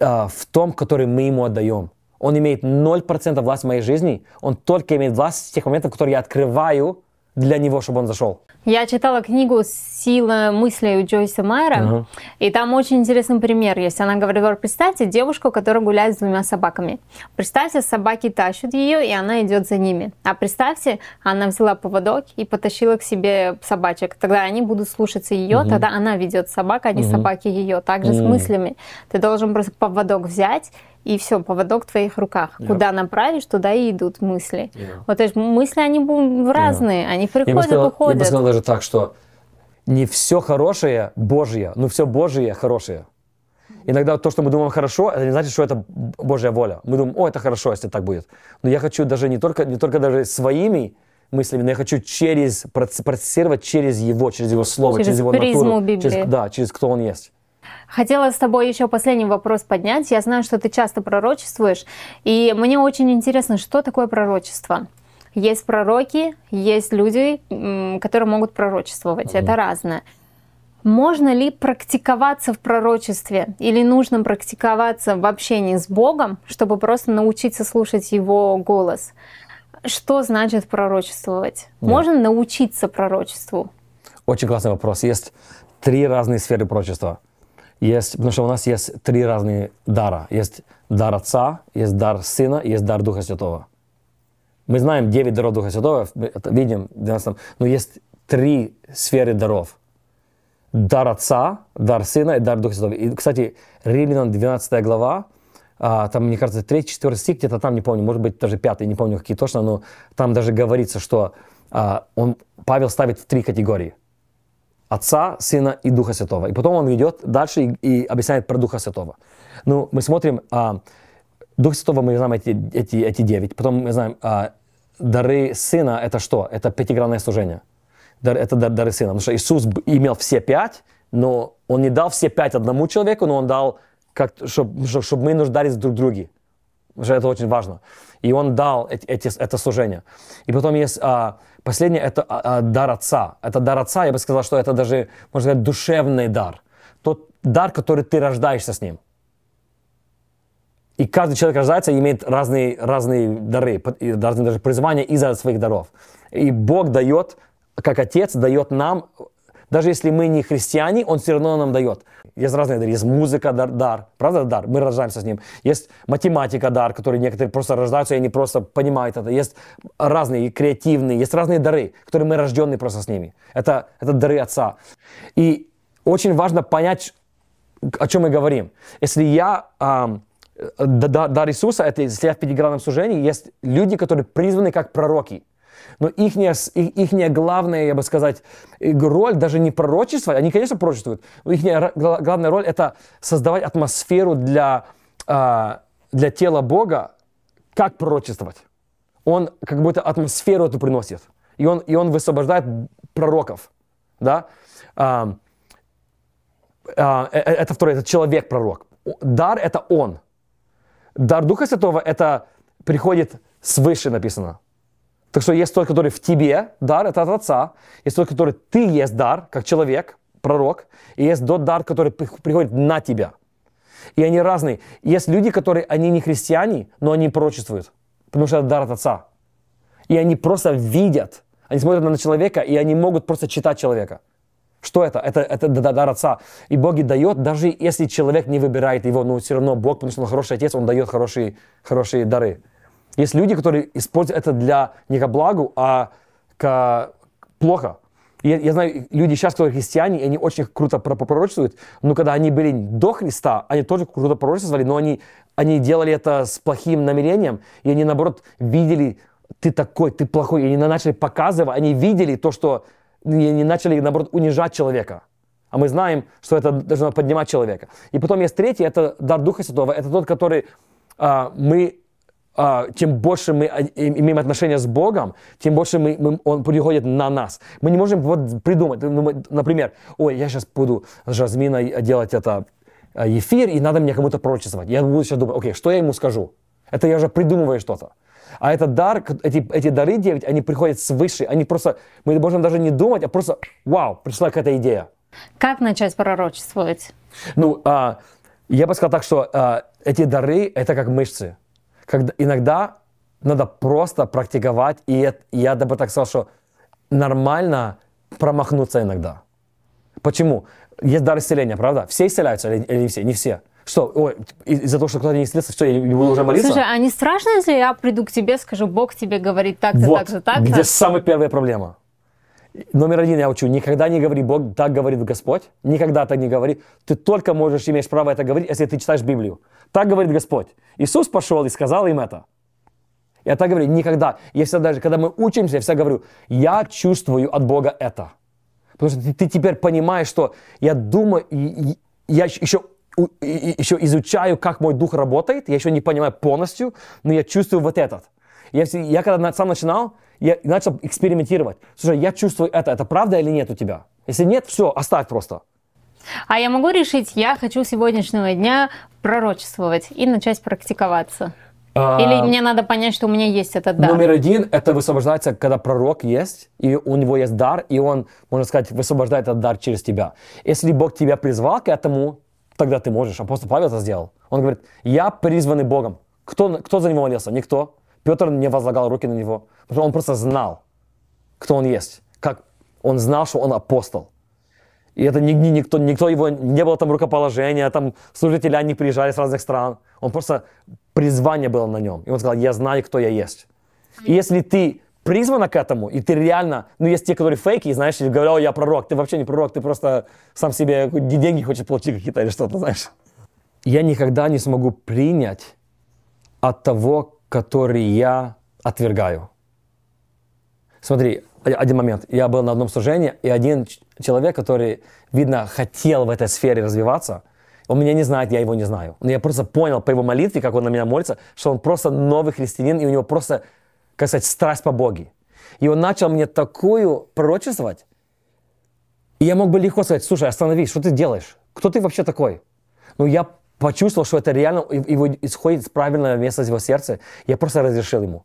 а, в том, который мы ему отдаем. Он имеет 0% власть в моей жизни, он только имеет власть с тех моментов, которые я открываю для него, чтобы он зашел? Я читала книгу «Сила мысли» у Джойса Майера, uh-huh. и там очень интересный пример есть. Она говорила, представьте девушку, которая гуляет с двумя собаками. Представьте, собаки тащат ее, и она идет за ними. А представьте, она взяла поводок и потащила к себе собачек. Тогда они будут слушаться ее, uh-huh. тогда она ведет собак, а не uh-huh. собаки ее. Также uh-huh. с мыслями. Ты должен просто поводок взять, и все, поводок в твоих руках. Yep. Куда направишь, туда и идут мысли. Yeah. Вот есть мысли, они разные, yeah. они приходят, я бы сказал, уходят. Я бы сказал даже так, что не все хорошее Божье, но все Божье хорошее. Иногда то, что мы думаем хорошо, это не значит, что это Божья воля. Мы думаем, о, это хорошо, если так будет. Но я хочу даже не только, не только даже своими мыслями, но я хочу через, процессировать через Его, через Его Слово, через, через Его натуру. Библии. Через, да, через кто Он есть. Хотела с тобой еще последний вопрос поднять. Я знаю, что ты часто пророчествуешь, и мне очень интересно, что такое пророчество. Есть пророки, есть люди, которые могут пророчествовать. Mm-hmm. Это разное. Можно ли практиковаться в пророчестве или нужно практиковаться в общении с Богом, чтобы просто научиться слушать Его голос? Что значит пророчествовать? Да. Можно научиться пророчеству? Очень классный вопрос. Есть три разные сферы пророчества есть, потому что у нас есть три разные дара. Есть дар Отца, есть дар Сына, есть дар Духа Святого. Мы знаем девять даров Духа Святого, это видим 12 но есть три сферы даров. Дар Отца, дар Сына и дар Духа Святого. И, кстати, Римлянам 12 глава, а, там, мне кажется, 3-4 стих, где-то там, не помню, может быть, даже 5, не помню, какие точно, но там даже говорится, что а, он, Павел ставит в три категории. Отца, Сына и Духа Святого. И потом он идет дальше и, и объясняет про Духа Святого. Ну, мы смотрим, а, Дух Святого мы знаем эти, эти, эти девять. Потом мы знаем, а, дары Сына это что? Это пятигранное служение. Дар, это дар, дары Сына. Потому что Иисус имел все пять, но Он не дал все пять одному человеку, но Он дал, как, чтобы, чтобы мы нуждались друг в друге. Потому что это очень важно. И Он дал эти, эти, это служение. И потом есть... А, Последнее — это а, а, дар отца. Это дар отца, я бы сказал, что это даже, можно сказать, душевный дар. Тот дар, который ты рождаешься с ним. И каждый человек рождается и имеет разные, разные дары, разные даже призвания из-за своих даров. И Бог дает, как Отец, дает нам даже если мы не христиане, он все равно нам дает. Есть разные дары. Есть музыка, дар, дар. Правда, дар? Мы рождаемся с ним. Есть математика, дар, который некоторые просто рождаются и они просто понимают это. Есть разные креативные, есть разные дары, которые мы рождены просто с ними. Это, это дары Отца. И очень важно понять, о чем мы говорим. Если я... Эм, дар Иисуса, это если я в пятигранном служении, есть люди, которые призваны как пророки – но их, их главная, я бы сказать, роль даже не пророчество, они, конечно, пророчествуют, но их главная роль это создавать атмосферу для, а, для тела Бога, как пророчествовать. Он как будто атмосферу эту приносит, и он, и он высвобождает пророков, да. А, а, э, э, это второй это человек-пророк. Дар – это он. Дар Духа Святого – это приходит свыше написано. Так что есть тот, который в тебе, дар, это от Отца. Есть тот, который ты есть дар, как человек, пророк. И есть тот дар, который приходит на тебя. И они разные. Есть люди, которые, они не христиане, но они пророчествуют. Потому что это дар от Отца. И они просто видят. Они смотрят на человека, и они могут просто читать человека. Что это? Это, это дар отца. И Бог и дает, даже если человек не выбирает его, но все равно Бог, потому что он хороший отец, он дает хорошие, хорошие дары. Есть люди, которые используют это для не к благу, а к плохо. Я, я знаю, люди сейчас, которые христиане, и они очень круто пророчествуют, но когда они были до Христа, они тоже круто пророчествовали, но они, они делали это с плохим намерением, и они, наоборот, видели, ты такой, ты плохой, и они начали показывать, они видели то, что и они начали, наоборот, унижать человека. А мы знаем, что это должно поднимать человека. И потом есть третий, это дар Духа Святого, это тот, который а, мы а, тем больше мы имеем отношения с Богом, тем больше мы, мы, Он приходит на нас. Мы не можем вот придумать, ну, например, ой, я сейчас буду с Жасминой делать это а, эфир, и надо мне кому-то пророчествовать. Я буду сейчас думать, окей, что я ему скажу? Это я уже придумываю что-то. А это дар, эти, эти дары 9, они приходят свыше. Они просто, мы можем даже не думать, а просто, вау, пришла какая-то идея. Как начать пророчествовать? Ну, а, я бы сказал так, что а, эти дары – это как мышцы когда иногда надо просто практиковать, и я бы так сказал, что нормально промахнуться иногда. Почему? Есть дар исцеления, правда? Все исцеляются или, или не все? Не все. Что, ой, из-за того, что кто-то не исцелился, что, я не буду уже молиться? Слушай, а не страшно, если я приду к тебе, скажу, Бог тебе говорит так-то, вот, так-то, так-то? где самая первая проблема. Номер один я учу. Никогда не говори, Бог так говорит Господь. Никогда так не говори. Ты только можешь, имеешь право это говорить, если ты читаешь Библию. Так говорит Господь. Иисус пошел и сказал им это. Я так говорю никогда. Я всегда даже, когда мы учимся, я всегда говорю, я чувствую от Бога это. Потому что ты, ты теперь понимаешь, что я думаю, и, и, я еще еще изучаю, как мой дух работает, я еще не понимаю полностью, но я чувствую вот этот. Я, я когда сам начинал, я начал экспериментировать. Слушай, я чувствую это, это правда или нет у тебя? Если нет, все, оставь просто. А я могу решить, я хочу сегодняшнего дня пророчествовать и начать практиковаться? А, Или мне надо понять, что у меня есть этот дар? Номер один, это высвобождается, когда пророк есть, и у него есть дар, и он, можно сказать, высвобождает этот дар через тебя. Если Бог тебя призвал к этому, тогда ты можешь. Апостол Павел это сделал. Он говорит, я призванный Богом. Кто, кто за него молился? Никто. Петр не возлагал руки на него, потому что он просто знал, кто он есть, как он знал, что он апостол. И это ни, ни, никто, никто его, не было там рукоположения, там служители, они приезжали с разных стран. Он просто, призвание было на нем. И он сказал, я знаю, кто я есть. И если ты призвана к этому, и ты реально, ну, есть те, которые фейки, и, знаешь, говорят, о, я пророк, ты вообще не пророк, ты просто сам себе деньги хочешь получить какие-то или что-то, знаешь. Я никогда не смогу принять от того, который я отвергаю. Смотри, один момент. Я был на одном служении, и один человек, который, видно, хотел в этой сфере развиваться, он меня не знает, я его не знаю. Но я просто понял по его молитве, как он на меня молится, что он просто новый христианин, и у него просто, как сказать, страсть по Боге. И он начал мне такую пророчествовать, и я мог бы легко сказать, слушай, остановись, что ты делаешь? Кто ты вообще такой? Ну я почувствовал, что это реально его исходит с правильного места его сердца, я просто разрешил ему.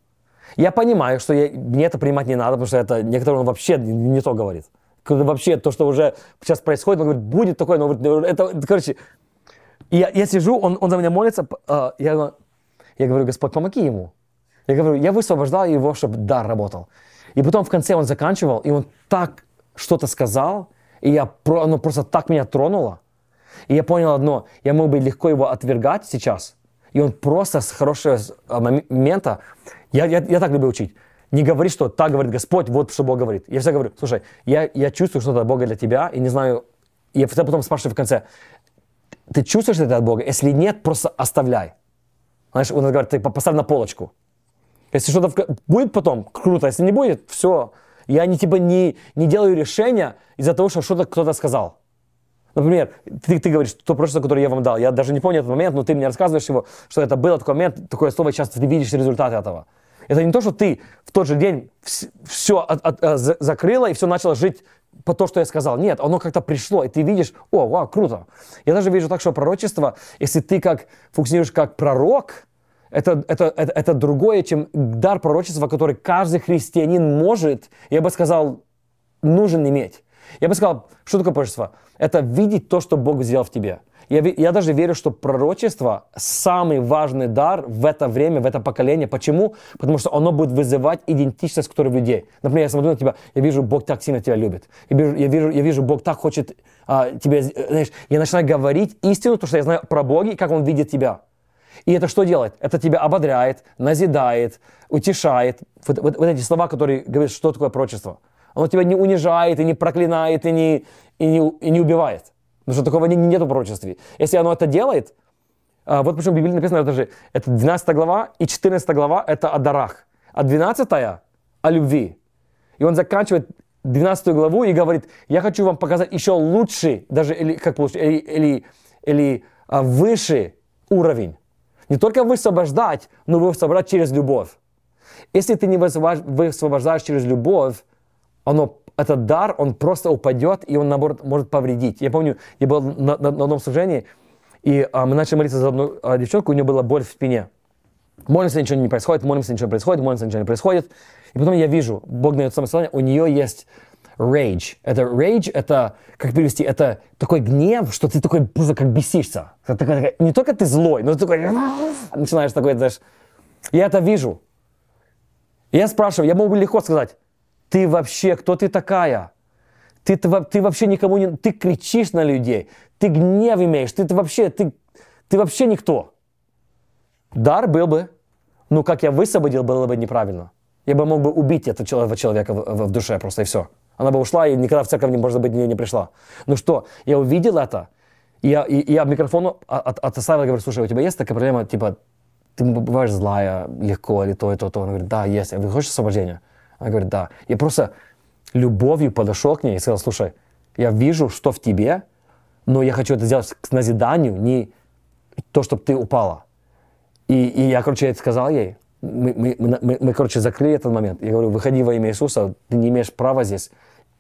Я понимаю, что я, мне это принимать не надо, потому что это некоторым он вообще не, не то говорит. Вообще то, что уже сейчас происходит, он говорит, будет такое, но ну, это, короче, я, я сижу, он, он за меня молится, а, я, я говорю, Господь, помоги ему. Я говорю, я высвобождал его, чтобы дар работал. И потом в конце он заканчивал, и он так что-то сказал, и я, оно просто так меня тронуло. И я понял одно, я мог бы легко его отвергать сейчас, и он просто с хорошего а, момента, я, я, я так люблю учить, не говори, что так говорит Господь, вот что Бог говорит. Я всегда говорю, слушай, я, я чувствую что-то от Бога для тебя, и не знаю, я потом спрашиваю в конце, ты чувствуешь это от Бога? Если нет, просто оставляй. Знаешь, он говорит, ты поставь на полочку. Если что-то будет потом, круто. Если не будет, все. Я не, типа, не, не делаю решения из-за того, что что-то кто-то сказал. Например, ты, ты говоришь, то пророчество, которое я вам дал, я даже не помню этот момент, но ты мне рассказываешь его, что это было такой момент, такое слово, сейчас ты видишь результат этого. Это не то, что ты в тот же день все от, от, от, э, закрыла и все начало жить по то, что я сказал. Нет, оно как-то пришло, и ты видишь, о, вау, круто. Я даже вижу так, что пророчество, если ты как функционируешь как пророк, это, это, это, это другое, чем дар пророчества, который каждый христианин может, я бы сказал, нужен иметь. Я бы сказал, что такое пророчество? Это видеть то, что Бог сделал в тебе. Я, я даже верю, что пророчество – самый важный дар в это время, в это поколение. Почему? Потому что оно будет вызывать идентичность, которая в людей. Например, я смотрю на тебя, я вижу, Бог так сильно тебя любит. Я вижу, я вижу, я вижу Бог так хочет а, тебе, знаешь, я начинаю говорить истину, то, что я знаю про Бога и как Он видит тебя. И это что делает? Это тебя ободряет, назидает, утешает. Вот, вот, вот эти слова, которые говорят, что такое пророчество – оно тебя не унижает и не проклинает и не, и не, и не убивает. Потому что такого не, нет в пророчестве. Если оно это делает, а, вот почему в Библии написано даже, это 12 глава и 14 глава это о дарах, а 12 о любви. И он заканчивает 12 главу и говорит, я хочу вам показать еще лучший, даже или, как лучше, или, или, или а, выше уровень. Не только высвобождать, но высвобождать через любовь. Если ты не высвобождаешь через любовь, оно, этот дар, он просто упадет, и он, наоборот, может повредить. Я помню, я был на, на, на одном служении, и а, мы начали молиться за одну а, девчонку, у нее была боль в спине. Молимся, ничего не происходит, молимся, ничего не происходит, молимся, ничего не происходит. И потом я вижу, Бог дает самосознание, у нее есть rage. Это rage, это, как перевести, это такой гнев, что ты такой просто как бесишься. Ты, такой, не только ты злой, но ты такой начинаешь такой, знаешь, я это вижу. я спрашиваю, я могу легко сказать, ты вообще, кто ты такая? Ты, ты, ты вообще никому не... Ты кричишь на людей, ты гнев имеешь, ты, ты вообще, ты, ты вообще никто. Дар был бы, но как я высвободил, было бы неправильно. Я бы мог бы убить этого человека в, в душе просто, и все. Она бы ушла, и никогда в церковь, может быть, не, не пришла. Ну что, я увидел это, и я, и, я микрофону от, от, отставил, говорю, слушай, у тебя есть такая проблема, типа, ты бываешь злая легко, или то, и то, и то. Она говорит, да, есть. Я говорю, хочешь освобождения? Она говорит, да. Я просто любовью подошел к ней и сказал, слушай, я вижу, что в тебе, но я хочу это сделать к назиданию, не то, чтобы ты упала. И, и я, короче, это сказал ей. Мы, мы, мы, мы, мы, короче, закрыли этот момент. Я говорю, выходи во имя Иисуса, ты не имеешь права здесь.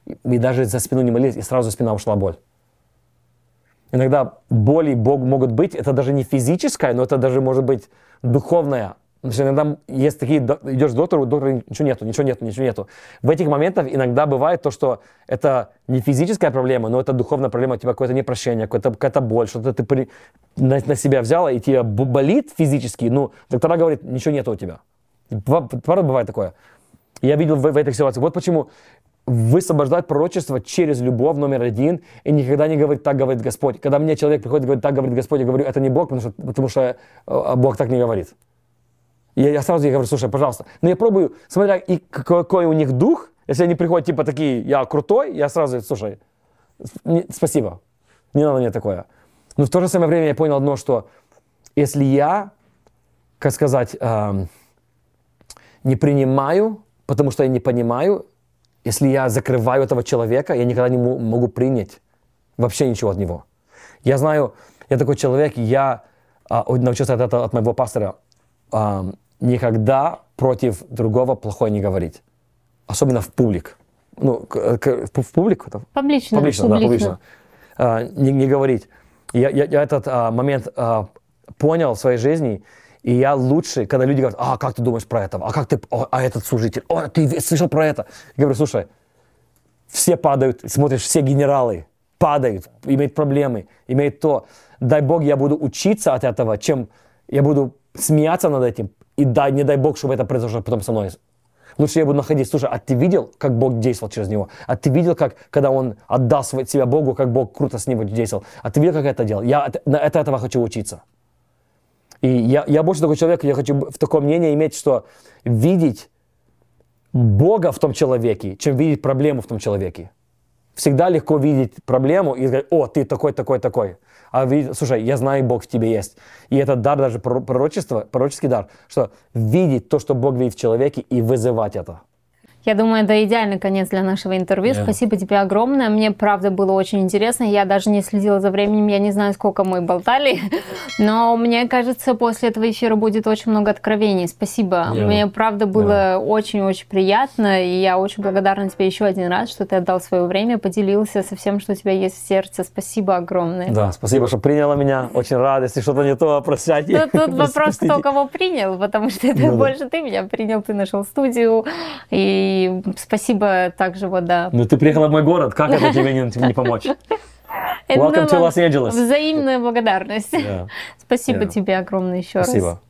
и даже за спину не молились, и сразу спина ушла боль. Иногда боли Бог могут быть, это даже не физическая, но это даже может быть духовная Потому ну, иногда есть такие, идешь к доктору, доктор ничего нету, ничего нету, ничего нету. В этих моментах иногда бывает то, что это не физическая проблема, но это духовная проблема, у типа тебя какое-то непрощение, какое-то, какая-то боль, что-то ты при, на, на себя взяла, и тебе болит физически, ну, доктора говорит, ничего нету у тебя. Порой бывает такое. Я видел в, в этой ситуации. Вот почему высвобождать пророчество через любовь номер один и никогда не говорить «так говорит Господь». Когда мне человек приходит и говорит «так говорит Господь», я говорю «это не Бог», потому что, потому что э, Бог так не говорит. Я, я сразу ей говорю, слушай, пожалуйста. Но ну, я пробую, смотря и какой у них дух, если они приходят типа такие, я крутой, я сразу слушай, не, спасибо, не надо мне такое. Но в то же самое время я понял одно, что если я, как сказать, эм, не принимаю, потому что я не понимаю, если я закрываю этого человека, я никогда не могу принять вообще ничего от него. Я знаю, я такой человек, я а, научился от, этого, от моего пастора а, никогда против другого плохое не говорить. Особенно в публик. Ну, к, к, в публик? Публично. Публично, публично. да, публично. А, не, не говорить. Я, я, я этот а, момент а, понял в своей жизни, и я лучше, когда люди говорят, а как ты думаешь про это, а как ты, о, а этот служитель, о, ты слышал про это. Я говорю, слушай, все падают, смотришь, все генералы падают, имеют проблемы, имеют то. Дай Бог, я буду учиться от этого, чем я буду смеяться над этим, и да, не дай бог, чтобы это произошло потом со мной. Лучше я буду находить, слушай, а ты видел, как Бог действовал через него? А ты видел, как, когда он отдал себя Богу, как Бог круто с ним действовал? А ты видел, как это делал? Я от, это этого хочу учиться. И я, я больше такой человек, я хочу в такое мнение иметь, что видеть Бога в том человеке, чем видеть проблему в том человеке. Всегда легко видеть проблему и сказать, о, ты такой, такой, такой а видит, слушай, я знаю, Бог в тебе есть. И этот дар даже пророчество, пророческий дар, что видеть то, что Бог видит в человеке и вызывать это. Я думаю, это идеальный конец для нашего интервью. Yeah. Спасибо тебе огромное. Мне, правда, было очень интересно. Я даже не следила за временем. Я не знаю, сколько мы болтали. Но мне кажется, после этого эфира будет очень много откровений. Спасибо. Yeah. Мне, правда, было очень-очень yeah. приятно. И я очень благодарна тебе еще один раз, что ты отдал свое время, поделился со всем, что у тебя есть в сердце. Спасибо огромное. Да, спасибо, что приняла меня. Очень рада. Если что-то не то, прощайте. Тут, тут вопрос, кто кого принял, потому что это ну, больше да. ты меня принял. Ты нашел студию. И спасибо также вот, да. Ну ты приехала в мой город, как это тебе не, не помочь? Welcome to Los Angeles. Взаимная благодарность. Спасибо тебе огромное еще раз. Спасибо.